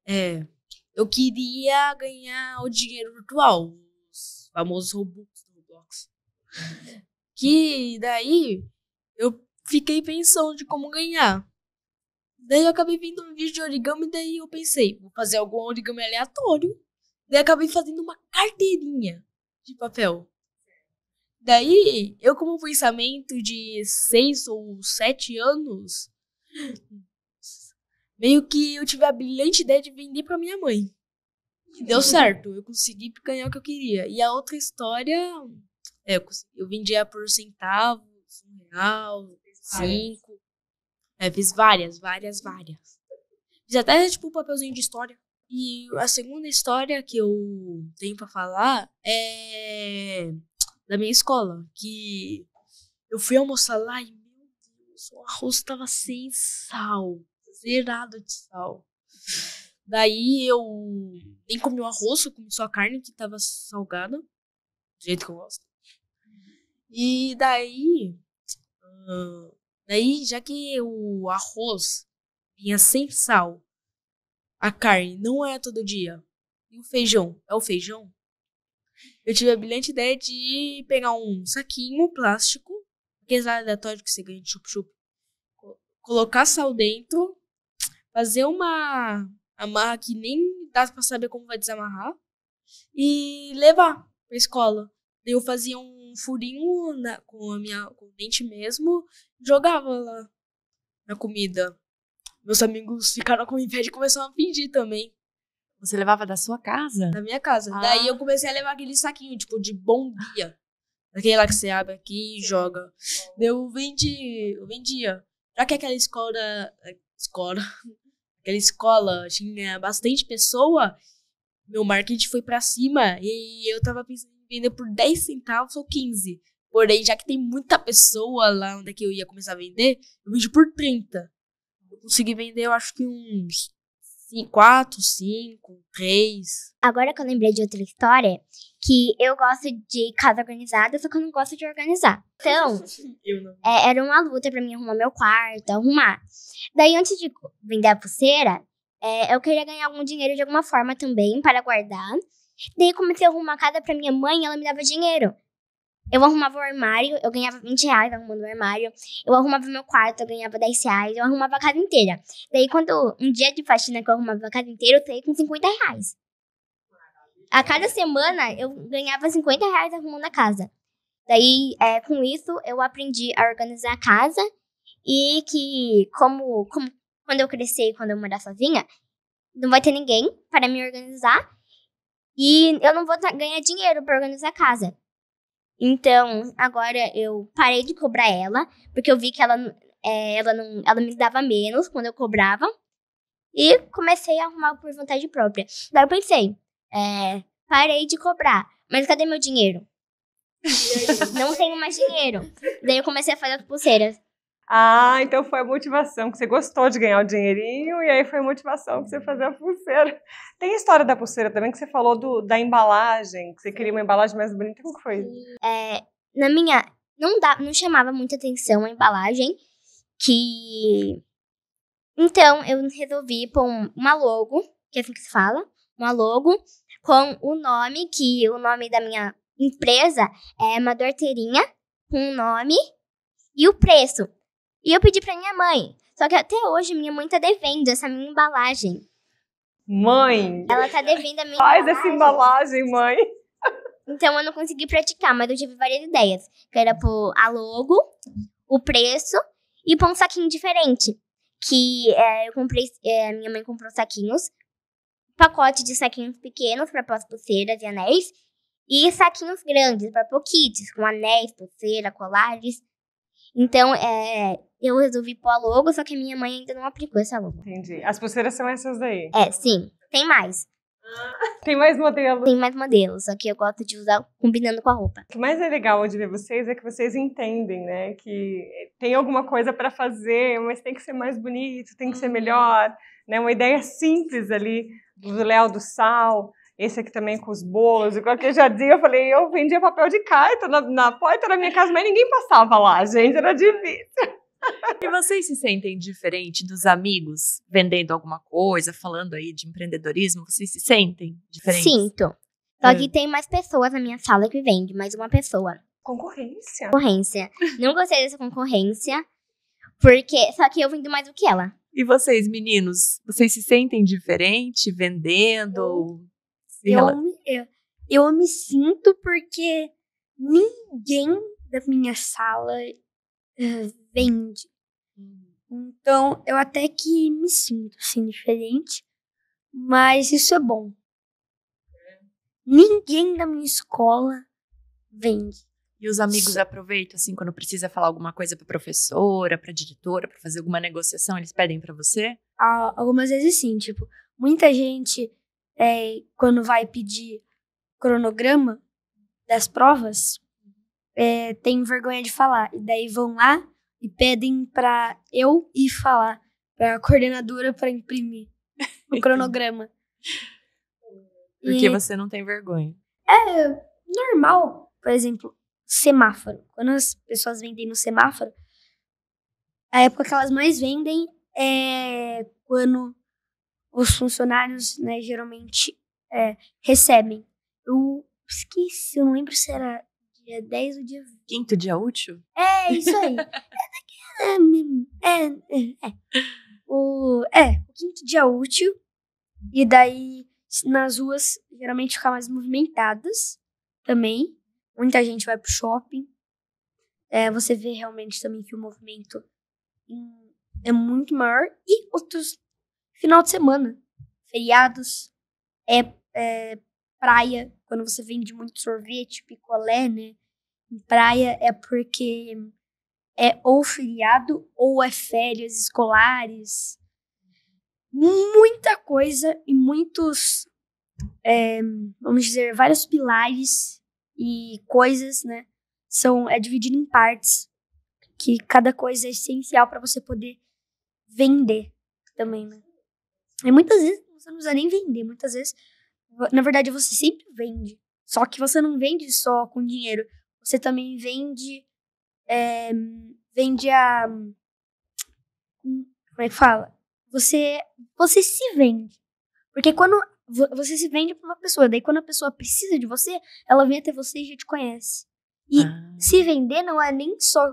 É. Eu queria ganhar o dinheiro virtual, os famosos Robux do Roblox. Que daí eu fiquei pensando de como ganhar. Daí eu acabei vendo um vídeo de origami, daí eu pensei, vou fazer algum origami aleatório. Daí acabei fazendo uma carteirinha de papel. Daí, eu com um pensamento de seis ou sete anos, meio que eu tive a brilhante ideia de vender para minha mãe. E deu certo, eu consegui ganhar o que eu queria. E a outra história, é, eu, eu vendia por centavos, um real, cinco. É, fiz várias, várias, várias. Fiz até, tipo, um papelzinho de história. E a segunda história que eu tenho para falar é da minha escola, que eu fui almoçar lá e, meu Deus, o arroz tava sem sal, zerado de sal. Daí eu nem comi o arroz, eu comi só a carne que tava salgada, do jeito que eu gosto. E daí, uh, daí já que o arroz vinha sem sal, a carne não é todo dia, e o feijão é o feijão, eu tive a brilhante ideia de pegar um saquinho plástico, aqueles aleatórios que você ganha de chup-chup, colocar sal dentro, fazer uma amarra que nem dá pra saber como vai desamarrar, e levar pra escola. Eu fazia um furinho na, com, a minha, com o dente mesmo, jogava lá na comida. Meus amigos ficaram com inveja e começaram a fingir também. Você levava da sua casa? Da minha casa. Ah. Daí eu ah. comecei a levar aquele saquinho, tipo, de bom dia. Aquele lá que você abre aqui e joga. Eu vendi, eu vendia. Já que aquela escola. Eh, escola. <laughs> Aquela escola tinha bastante pessoa, meu marketing foi para cima. E eu tava pensando em vender por 10 centavos ou 15. Porém, já que tem muita pessoa lá onde é que eu ia começar a vender, eu vendi por 30. Eu consegui vender, eu acho que uns Cinco, quatro, cinco, três. Agora que eu lembrei de outra história, que eu gosto de casa organizada, só que eu não gosto de organizar. Então, <laughs> é, era uma luta para mim arrumar meu quarto, arrumar. Daí, antes de vender a pulseira, é, eu queria ganhar algum dinheiro de alguma forma também para guardar. Daí, comecei a arrumar a casa para minha mãe e ela me dava dinheiro. Eu arrumava o armário, eu ganhava 20 reais arrumando o armário. Eu arrumava meu quarto, eu ganhava 10 reais. Eu arrumava a casa inteira. Daí, quando um dia de faxina que eu arrumava a casa inteira, eu saí com 50 reais. A cada semana, eu ganhava 50 reais arrumando a casa. Daí, é, com isso, eu aprendi a organizar a casa. E que, como, como quando eu crescer e quando eu morar sozinha, não vai ter ninguém para me organizar. E eu não vou ganhar dinheiro para organizar a casa. Então, agora eu parei de cobrar ela, porque eu vi que ela, é, ela, não, ela me dava menos quando eu cobrava. E comecei a arrumar por vontade própria. Daí eu pensei, é, parei de cobrar, mas cadê meu dinheiro? não tenho mais dinheiro. Daí eu comecei a fazer as pulseiras. Ah, então foi a motivação que você gostou de ganhar o dinheirinho e aí foi a motivação que você fazer a pulseira. Tem a história da pulseira também que você falou do, da embalagem, que você queria uma embalagem mais bonita. Como que foi? É, na minha, não dá, não chamava muita atenção a embalagem que então eu resolvi pôr uma logo, que é assim que se fala, uma logo com o nome que o nome da minha empresa é uma dorteirinha com o nome e o preço. E eu pedi para minha mãe. Só que até hoje minha mãe tá devendo essa minha embalagem. Mãe! Ela tá devendo a minha Faz embalagem. essa embalagem, mãe! Então eu não consegui praticar, mas eu tive várias ideias. Que era pôr a logo, o preço e pôr um saquinho diferente. Que é, eu comprei, é, minha mãe comprou saquinhos, pacote de saquinhos pequenos para pôr pulseiras e anéis, e saquinhos grandes para pôr kits, com anéis, pulseira, colares. Então, é, eu resolvi pôr a logo, só que a minha mãe ainda não aplicou essa logo. Entendi. As pulseiras são essas daí? É, sim. Tem mais. Ah, tem mais modelos. Tem mais modelos. só que eu gosto de usar combinando com a roupa. O que mais é legal de ver vocês é que vocês entendem, né? Que tem alguma coisa para fazer, mas tem que ser mais bonito, tem que ser uhum. melhor. Né? Uma ideia simples ali do Léo do Sal. Esse aqui também com os bolos, e qualquer dia eu falei, eu vendia papel de carta na, na porta da minha casa, mas ninguém passava lá, gente, era difícil. E vocês se sentem diferente dos amigos vendendo alguma coisa, falando aí de empreendedorismo? Vocês se sentem diferente? Sinto. Só que hum. tem mais pessoas na minha sala que vende, mais uma pessoa. Concorrência. Concorrência. Não gostei dessa concorrência, porque só que eu vendo mais do que ela. E vocês, meninos, vocês se sentem diferente vendendo? Eu, se eu, eu, eu me sinto porque ninguém da minha sala eh, vende. Então, eu até que me sinto assim diferente, mas isso é bom. Ninguém da minha escola vende. E os amigos aproveitam assim quando precisa falar alguma coisa para professora, para diretora, para fazer alguma negociação, eles pedem para você? algumas vezes sim, tipo, muita gente é, quando vai pedir cronograma das provas, é, tem vergonha de falar e daí vão lá e pedem para eu ir falar para a coordenadora para imprimir <laughs> o cronograma. Porque e... você não tem vergonha. É normal, por exemplo, semáforo. Quando as pessoas vendem no semáforo, a época que elas mais vendem é quando os funcionários, né, geralmente é, recebem. Eu esqueci, eu não lembro se era dia 10 ou dia 20. Quinto dia útil? É, isso aí. <laughs> É, é, é, é. O, é, o quinto dia útil. E daí, nas ruas, geralmente fica mais movimentadas também. Muita gente vai pro shopping. É, você vê realmente também que o movimento é muito maior. E outros, final de semana, feriados, é, é praia, quando você vende muito sorvete, picolé, né? Em praia é porque é ou feriado ou é férias escolares. Muita coisa e muitos, é, vamos dizer, vários pilares e coisas, né? São, é dividido em partes, que cada coisa é essencial para você poder vender também, né? E muitas vezes você não precisa nem vender, muitas vezes na verdade, você sempre vende. Só que você não vende só com dinheiro. Você também vende. É, vende a. Como é que fala? Você, você se vende. Porque quando você se vende para uma pessoa, daí quando a pessoa precisa de você, ela vem até você e já te conhece. E ah. se vender não é nem só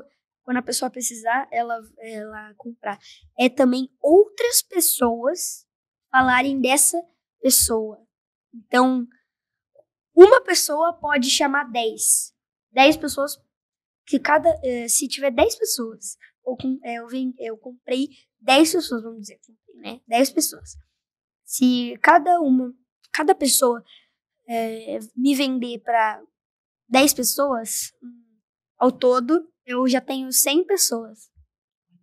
quando a pessoa precisar, ela, ela comprar. É também outras pessoas falarem dessa pessoa. Então, uma pessoa pode chamar 10. 10 pessoas que cada eh, se tiver 10 pessoas, eu, eh, eu, eu comprei 10 pessoas, vamos dizer, né? 10 pessoas. Se cada uma, cada pessoa é, me vender para 10 pessoas, ao todo, eu já tenho 100 pessoas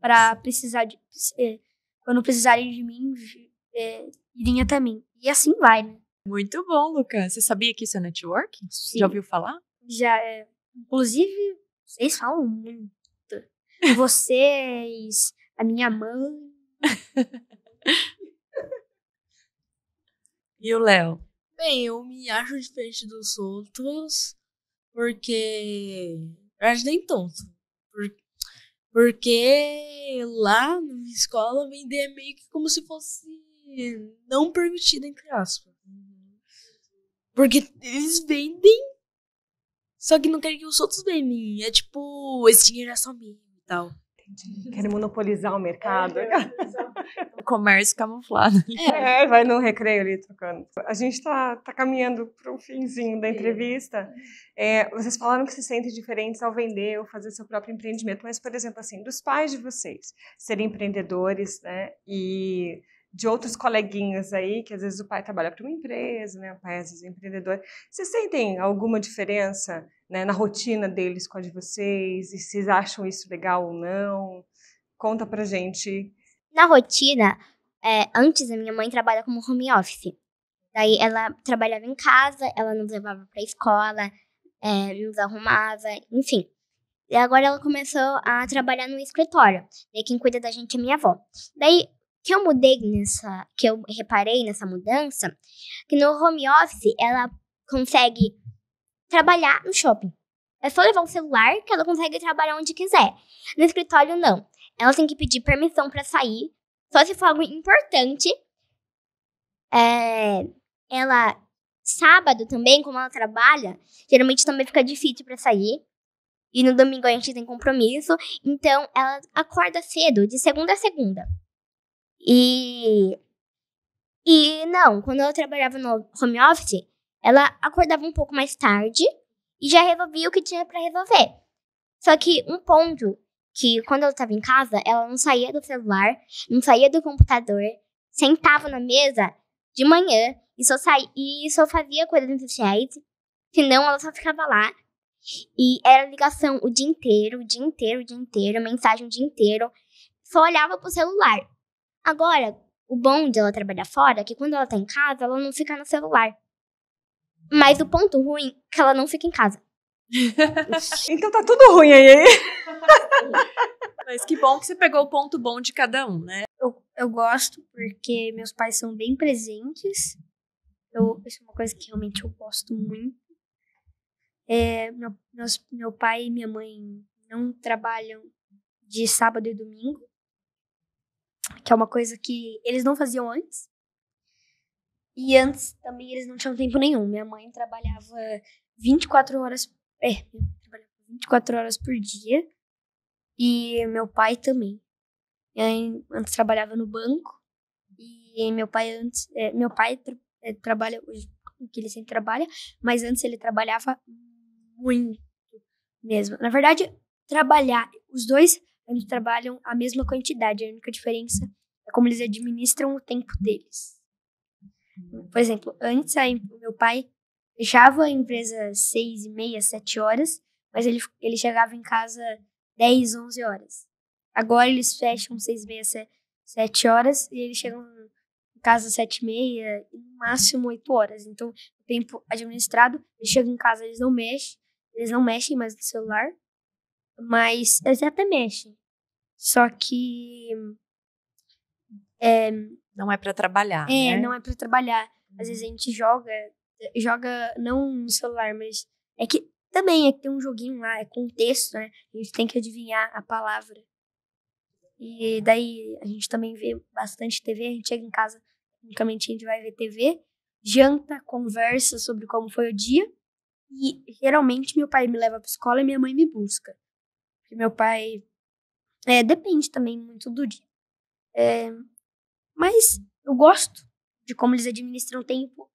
para precisar de. quando precisarem de mim, é, irem até mim. E assim vai, né? Muito bom, Lucas. Você sabia que isso é networking? Sim. Já ouviu falar? Já é. Inclusive, vocês falam muito. <laughs> Vocês, a minha mãe. e o Léo? Bem, eu me acho diferente dos outros, porque. Eu acho nem tanto. Porque lá na escola vender é meio que como se fosse não permitido, entre aspas. Porque eles vendem, só que não querem que os outros vendem. É tipo, esse dinheiro é só meu e tal. Querem monopolizar o mercado. É, o <laughs> comércio camuflado. É. é, vai no recreio ali trocando. A gente está tá caminhando para um finzinho da é. entrevista. É, vocês falaram que se sentem diferentes ao vender ou fazer seu próprio empreendimento, mas, por exemplo, assim, dos pais de vocês serem empreendedores, né, e de outros coleguinhas aí, que às vezes o pai trabalha para uma empresa, né? o pai às vezes é empreendedor. Vocês sentem alguma diferença né, na rotina deles com a de vocês? E vocês acham isso legal ou não? Conta pra gente. Na rotina, é, antes a minha mãe trabalha como home office. Daí ela trabalhava em casa, ela nos levava pra escola, é, nos arrumava, enfim. E agora ela começou a trabalhar no escritório. E né, quem cuida da gente é minha avó. Daí, que eu mudei nessa, que eu reparei nessa mudança, que no home office ela consegue trabalhar no shopping. É só levar um celular que ela consegue trabalhar onde quiser. No escritório não. Ela tem que pedir permissão para sair, só se for algo importante. É, ela sábado também, como ela trabalha, geralmente também fica difícil para sair. E no domingo a gente tem compromisso, então ela acorda cedo, de segunda a segunda. E. E não, quando eu trabalhava no home office, ela acordava um pouco mais tarde e já resolvia o que tinha para resolver. Só que um ponto que quando ela estava em casa, ela não saía do celular, não saía do computador, sentava na mesa de manhã e só saía e só fazia coisas sociais, senão ela só ficava lá. E era ligação o dia inteiro, o dia inteiro, o dia inteiro, mensagem o dia inteiro. Só olhava pro celular. Agora, o bom de ela trabalhar fora é que quando ela tá em casa, ela não fica no celular. Mas o ponto ruim é que ela não fica em casa. <laughs> então tá tudo ruim aí. <laughs> Mas que bom que você pegou o ponto bom de cada um, né? Eu, eu gosto porque meus pais são bem presentes. Eu, isso é uma coisa que realmente eu gosto muito. É, meu, meus, meu pai e minha mãe não trabalham de sábado e domingo que é uma coisa que eles não faziam antes. E antes também eles não tinham tempo nenhum. Minha mãe trabalhava 24 horas, é, 24 horas por dia. E meu pai também. Minha mãe antes trabalhava no banco e meu pai antes, é, meu pai tra é, trabalha hoje, que ele sempre trabalha, mas antes ele trabalhava muito mesmo. Na verdade, trabalhar, os dois eles trabalham a mesma quantidade, a única diferença é como eles administram o tempo deles. Por exemplo, antes o meu pai fechava a empresa às seis e meia, sete horas, mas ele, ele chegava em casa dez, onze horas. Agora eles fecham seis e meia, sete horas e eles chegam em casa sete e meia, no máximo oito horas. Então, o tempo administrado, eles chegam em casa, eles não mexem, eles não mexem mais no celular, mas eles até mexem. Só que. É, não é para trabalhar. É, né? não é para trabalhar. Às vezes uhum. a gente joga, joga não no celular, mas é que também é que tem um joguinho lá, é com texto, né? A gente tem que adivinhar a palavra. E daí a gente também vê bastante TV, a gente chega em casa, unicamente a gente vai ver TV, janta, conversa sobre como foi o dia. E geralmente meu pai me leva pra escola e minha mãe me busca. Porque meu pai é, depende também muito do dia. É, mas eu gosto de como eles administram o tempo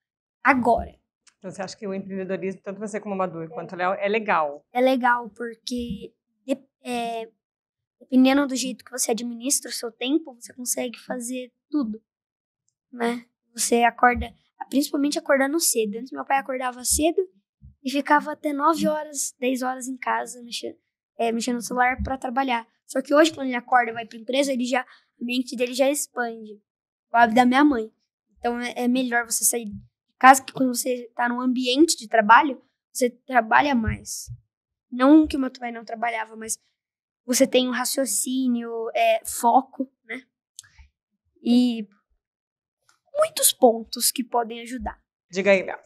agora. Então, você acha que o empreendedorismo, tanto você como Madu é. quanto o Léo, é legal? É legal, porque é, dependendo do jeito que você administra o seu tempo, você consegue fazer tudo, né? Você acorda, principalmente acordando cedo. Antes, meu pai acordava cedo e ficava até 9 horas, 10 horas em casa, mexendo, é, mexendo no celular para trabalhar. Só que hoje, quando ele acorda e vai pra empresa, ele já, a mente dele já expande. Igual a da minha mãe. Então é, é, melhor você sair de casa, que quando você tá num ambiente de trabalho, você trabalha mais. Não que o meu pai não trabalhava, mas você tem um raciocínio, é, foco, né? E muitos pontos que podem ajudar. Diga aí, Léo.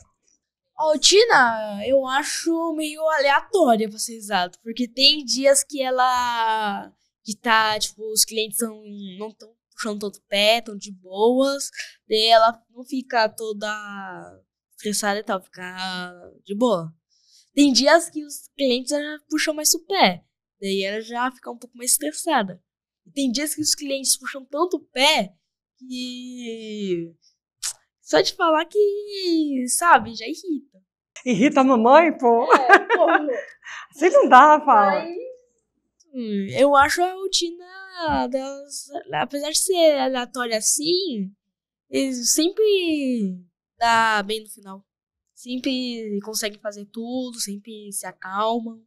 A rotina, eu acho meio aleatória pra ser exato, porque tem dias que ela. que tá, tipo, os clientes são, não tão puxando tanto pé, tão de boas, daí ela não fica toda estressada e tal, fica de boa. Tem dias que os clientes já puxam mais o pé, daí ela já fica um pouco mais estressada. Tem dias que os clientes puxam tanto o pé que só de falar que, sabe, já irrita. Irrita a mamãe, pô? É, pô. <laughs> assim não dá, fala. Mas, hum, eu acho a rotina delas, apesar de ser aleatória assim, sempre dá bem no final. Sempre conseguem fazer tudo, sempre se acalmam,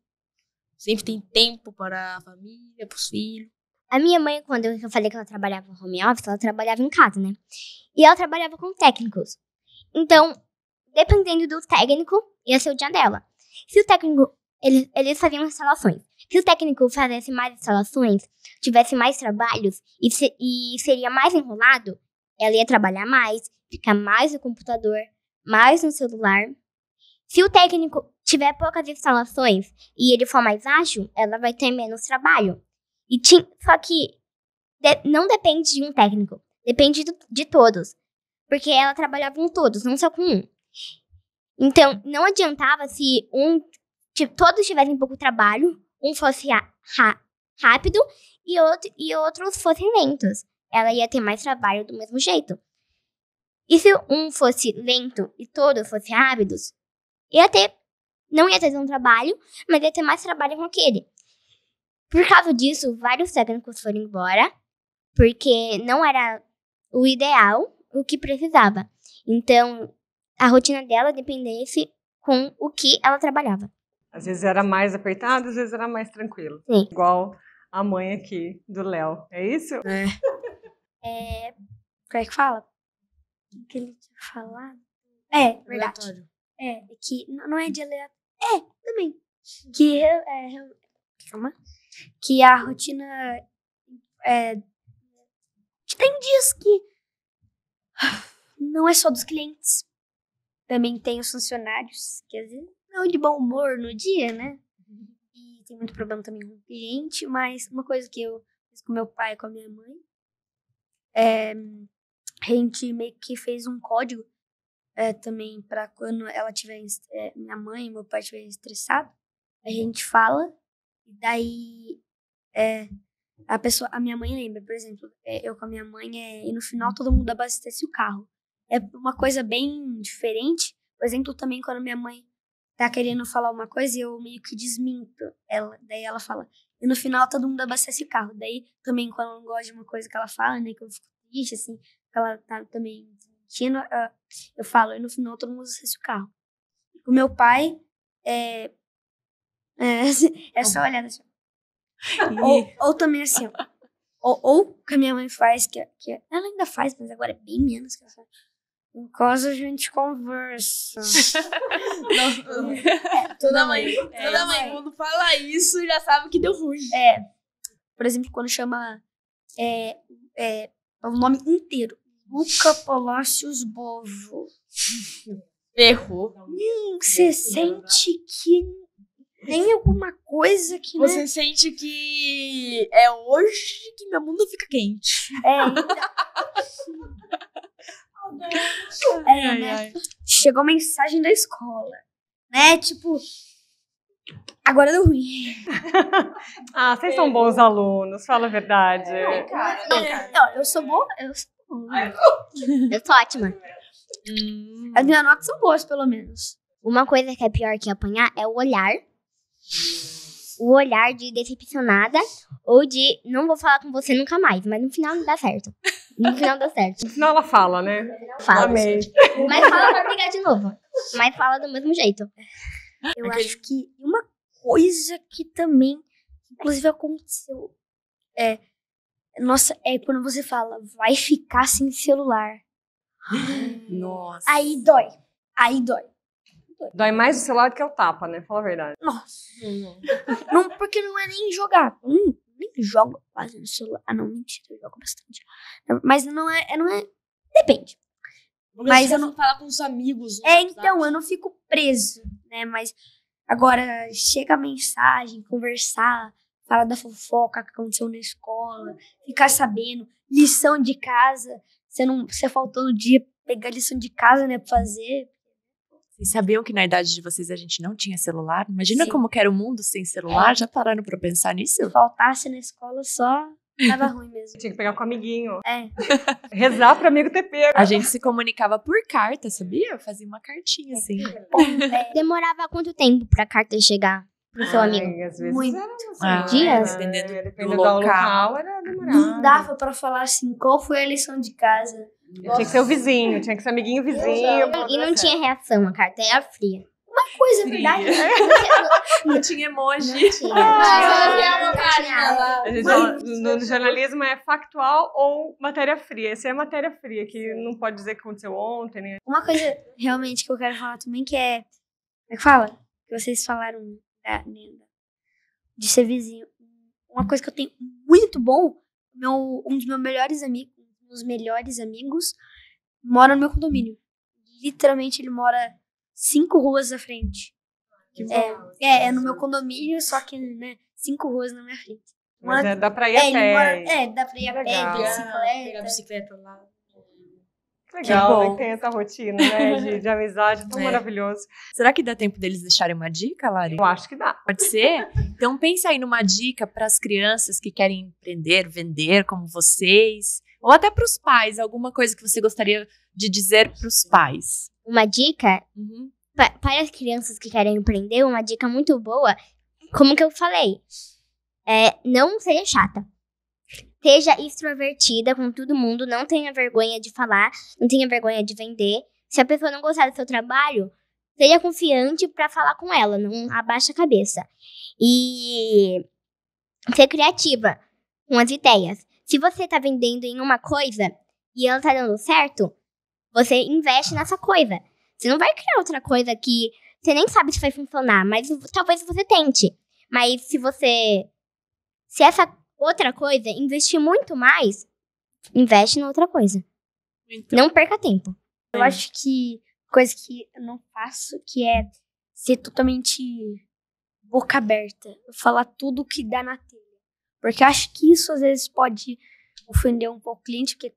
sempre tem tempo para a família, para os filhos. A minha mãe, quando eu falei que ela trabalhava home office, ela trabalhava em casa, né? E ela trabalhava com técnicos. Então, dependendo do técnico, ia ser o dia dela. Se o técnico, eles, eles faziam instalações. Se o técnico fizesse mais instalações, tivesse mais trabalhos e, se, e seria mais enrolado, ela ia trabalhar mais, ficar mais no computador, mais no celular. Se o técnico tiver poucas instalações e ele for mais ágil, ela vai ter menos trabalho. E só que de, não depende de um técnico, depende do, de todos. Porque ela trabalhava com todos, não só com um. Então, não adiantava se um tipo, todos tivessem pouco trabalho, um fosse rápido e, outro, e outros fossem lentos. Ela ia ter mais trabalho do mesmo jeito. E se um fosse lento e todos fossem rápidos, ia ter. Não ia ter um trabalho, mas ia ter mais trabalho com aquele. Por causa disso, vários técnicos foram embora, porque não era o ideal, o que precisava. Então, a rotina dela dependesse com o que ela trabalhava. Às vezes era mais apertado, às vezes era mais tranquilo. Sim. Igual a mãe aqui do Léo. É isso? É. é. Como é que fala? O que ele tinha falado? É, verdade. É, é, que não é de aleatório. É, também. Que é, calma que a rotina. É, tem dias que. Não é só dos clientes. Também tem os funcionários, quer dizer não é de bom humor no dia, né? E tem muito problema também com o cliente, mas uma coisa que eu fiz com meu pai e com a minha mãe é, a gente meio que fez um código é, também para quando ela tiver é, minha mãe meu pai estiver estressado a gente fala e daí, é, a pessoa, a minha mãe lembra, por exemplo, é, eu com a minha mãe, é, e no final todo mundo abastece o carro. É uma coisa bem diferente. Por exemplo, também quando minha mãe tá querendo falar uma coisa e eu meio que desminto ela. Daí ela fala, e no final todo mundo abastece o carro. Daí também quando eu não gosto de uma coisa que ela fala, né, que eu fico triste, assim, que ela tá também mentindo, eu falo, e no final todo mundo abastece o carro. O meu pai, é, é, assim, é só olhar assim. Ou, ou também assim, Ou, ou que a minha mãe faz, que, é, que é, ela ainda faz, mas agora é bem menos que ela faz. Em casa a gente conversa. <laughs> Não, <laughs> é, toda mãe. Toda mãe, quando fala isso, já sabe que deu ruim. É. Por exemplo, quando chama é, é, o nome inteiro. Luca Palacios Bovo. Errou. Hum, você sente que tem alguma coisa que. Você né? sente que é hoje que meu mundo fica quente. É. Então... <laughs> é, né? Chegou mensagem da escola. Né? Tipo. Agora deu ruim. <laughs> ah, vocês são bons alunos, fala a verdade. É, não, cara, não, cara. Não, eu sou boa. Eu sou boa. Eu sou ótima. <laughs> Hum. As minhas notas são boas, pelo menos. Uma coisa que é pior que apanhar é o olhar o olhar de decepcionada ou de não vou falar com você nunca mais, mas no final não dá certo. No final dá certo. No final ela fala, né? Fala. Amei. Mas fala pra brigar de novo. Mas fala do mesmo jeito. Eu acho que uma coisa que também, inclusive, aconteceu é. Nossa, é quando você fala, vai ficar sem celular. Nossa. Aí dói. Aí dói. Dói mais o celular do que é o tapa, né? Fala a verdade. Nossa. não, porque não é nem jogar. Hum, nem jogo quase no celular. Ah, não, mentira, eu jogo bastante. Mas não é. é não é depende. Porque mas eu não falar com os amigos. Né, é, então, eu não fico preso, né? Mas agora chega a mensagem, conversar, falar da fofoca que aconteceu na escola, ficar sabendo, lição de casa, você não, você faltou no dia, pegar lição de casa, né, pra fazer, vocês sabiam que na idade de vocês a gente não tinha celular? Imagina Sim. como era o mundo sem celular. Já pararam pra pensar nisso? Se faltasse na escola só, Tava ruim <laughs> mesmo. Tinha que pegar com o amiguinho. É. <laughs> Rezar pro amigo ter pego. A gente se comunicava por carta, sabia? Eu fazia uma cartinha, assim. É, demorava quanto tempo pra carta chegar pro seu Ai, amigo? Às vezes Muito. Era, assim, Dias? Dependendo, é, do, do local. local era demorado. Não dava pra falar assim, qual foi a lição de casa? Nossa. Tinha que ser o vizinho, tinha que ser amiguinho vizinho. E não tinha reação, a carta era fria. Uma coisa, verdade. Né? <laughs> Não tinha emoji. não ah, No, jornalismo é factual ou matéria fria. Essa é matéria fria, que não pode dizer que aconteceu ontem. Né? Uma coisa realmente que eu quero falar também, que é. Como é que fala? Que vocês falaram da, né, de ser vizinho. Uma coisa que eu tenho muito bom, meu, um dos meus melhores amigos meus melhores amigos mora no meu condomínio. Literalmente ele mora cinco ruas à frente. Que é, bom. é, é no meu condomínio, só que, né, cinco ruas na minha frente. Mas é, dá pra ir é, a pé. Mora, é, dá pra ir a bicicleta. Pegar bicicleta lá. É legal, que, que tem essa rotina, né? De, de amizade tão <laughs> é. maravilhoso. Será que dá tempo deles deixarem uma dica, Lari? Eu acho que dá. Pode ser? Então pensa aí numa dica para as crianças que querem empreender, vender como vocês. Ou até para os pais, alguma coisa que você gostaria de dizer para os pais. Uma dica uhum. pa para as crianças que querem empreender, uma dica muito boa, como que eu falei, é não seja chata. Seja extrovertida com todo mundo, não tenha vergonha de falar, não tenha vergonha de vender. Se a pessoa não gostar do seu trabalho, seja confiante para falar com ela, não abaixa a cabeça. E ser criativa com as ideias. Se você está vendendo em uma coisa e ela está dando certo, você investe nessa coisa. Você não vai criar outra coisa que você nem sabe se vai funcionar, mas talvez você tente. Mas se você. Se essa outra coisa investir muito mais, investe na outra coisa. Então. Não perca tempo. É. Eu é. acho que coisa que eu não faço, que é ser totalmente boca aberta. Falar tudo o que dá na tela. Porque acho que isso às vezes pode ofender um pouco o cliente, porque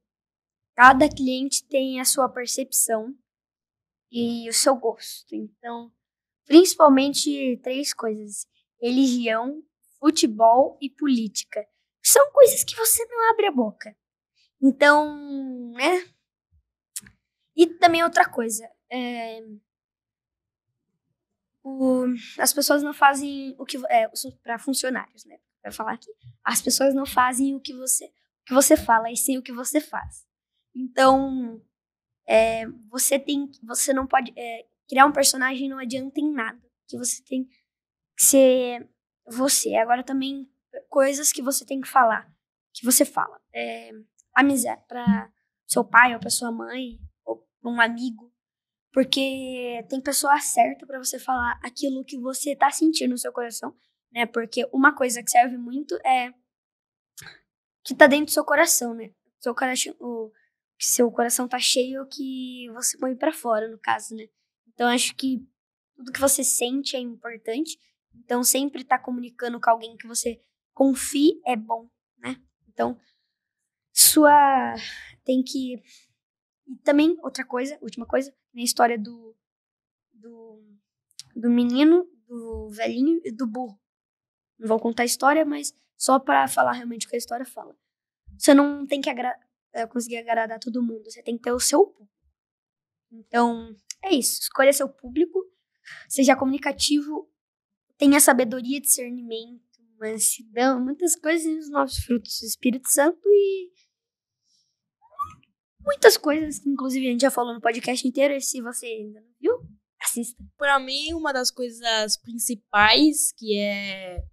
cada cliente tem a sua percepção e o seu gosto. Então, principalmente três coisas: religião, futebol e política. São coisas que você não abre a boca. Então, né? E também outra coisa. É, o, as pessoas não fazem o que é para funcionários, né? vai falar aqui, as pessoas não fazem o que você, o que você fala, e sim o que você faz. Então, é, você tem, você não pode é, criar um personagem não adianta em nada, que você tem que ser você. Agora também coisas que você tem que falar, que você fala, é, amizade para seu pai ou para sua mãe ou pra um amigo, porque tem pessoa certa para você falar aquilo que você tá sentindo no seu coração né? Porque uma coisa que serve muito é que tá dentro do seu coração, né? Seu coração, o, que seu coração tá cheio que você põe para fora, no caso, né? Então acho que tudo que você sente é importante. Então sempre tá comunicando com alguém que você confie é bom, né? Então sua tem que e também outra coisa, última coisa, na história do do, do menino, do velhinho e do burro. Não vou contar a história, mas só para falar realmente o que a história fala. Você não tem que agra eh, conseguir agradar todo mundo, você tem que ter o seu público. Então, é isso. Escolha seu público, seja comunicativo, tenha sabedoria, discernimento, mansidão, muitas coisas nos novos frutos do Espírito Santo e muitas coisas que, inclusive, a gente já falou no podcast inteiro. E se você ainda não viu, assista. Para mim, uma das coisas principais que é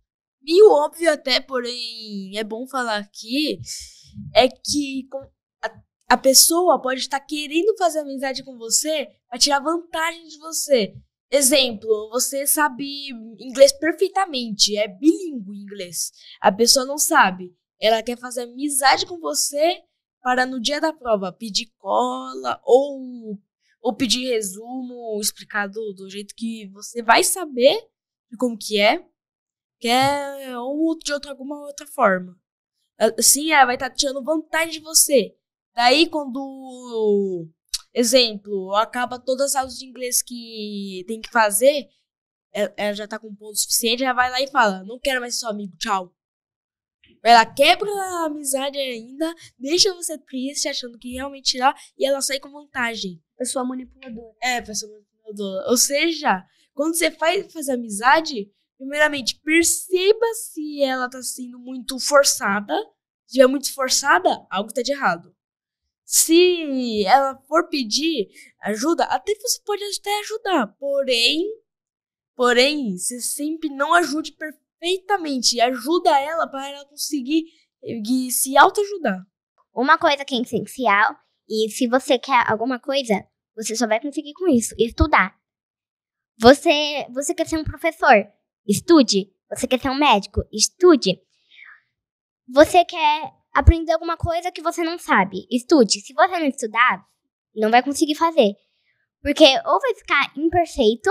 meio óbvio até, porém é bom falar aqui, é que a, a pessoa pode estar querendo fazer amizade com você para tirar vantagem de você. Exemplo, você sabe inglês perfeitamente, é bilíngue inglês. A pessoa não sabe, ela quer fazer amizade com você para no dia da prova pedir cola ou, ou pedir resumo explicado do jeito que você vai saber como que é quer é, é ou de outra, alguma outra forma. Assim, é, ela vai estar tá tirando vantagem de você. Daí, quando, exemplo, acaba todas as aulas de inglês que tem que fazer, ela já tá com ponto suficiente, ela vai lá e fala: Não quero mais ser seu amigo, tchau. Ela quebra a amizade ainda, deixa você triste, achando que realmente irá e ela sai com vantagem. Pessoa manipuladora. É, pessoa manipuladora. Ou seja, quando você faz faz amizade, Primeiramente, perceba se ela está sendo muito forçada. Se é muito forçada, algo está de errado. Se ela for pedir ajuda, até você pode até ajudar, porém, porém, você sempre não ajude perfeitamente. Ajuda ela para ela conseguir se autoajudar. Uma coisa que é essencial, e se você quer alguma coisa, você só vai conseguir com isso, estudar. Você, você quer ser um professor, Estude. Você quer ser um médico? Estude. Você quer aprender alguma coisa que você não sabe? Estude. Se você não estudar, não vai conseguir fazer. Porque ou vai ficar imperfeito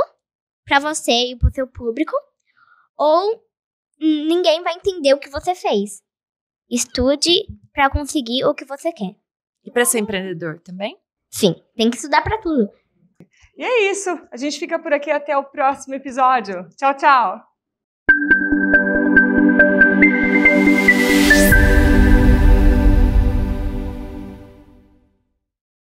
para você e pro seu público, ou ninguém vai entender o que você fez. Estude para conseguir o que você quer. E para ser empreendedor também? Sim, tem que estudar para tudo. E é isso. A gente fica por aqui até o próximo episódio. Tchau, tchau!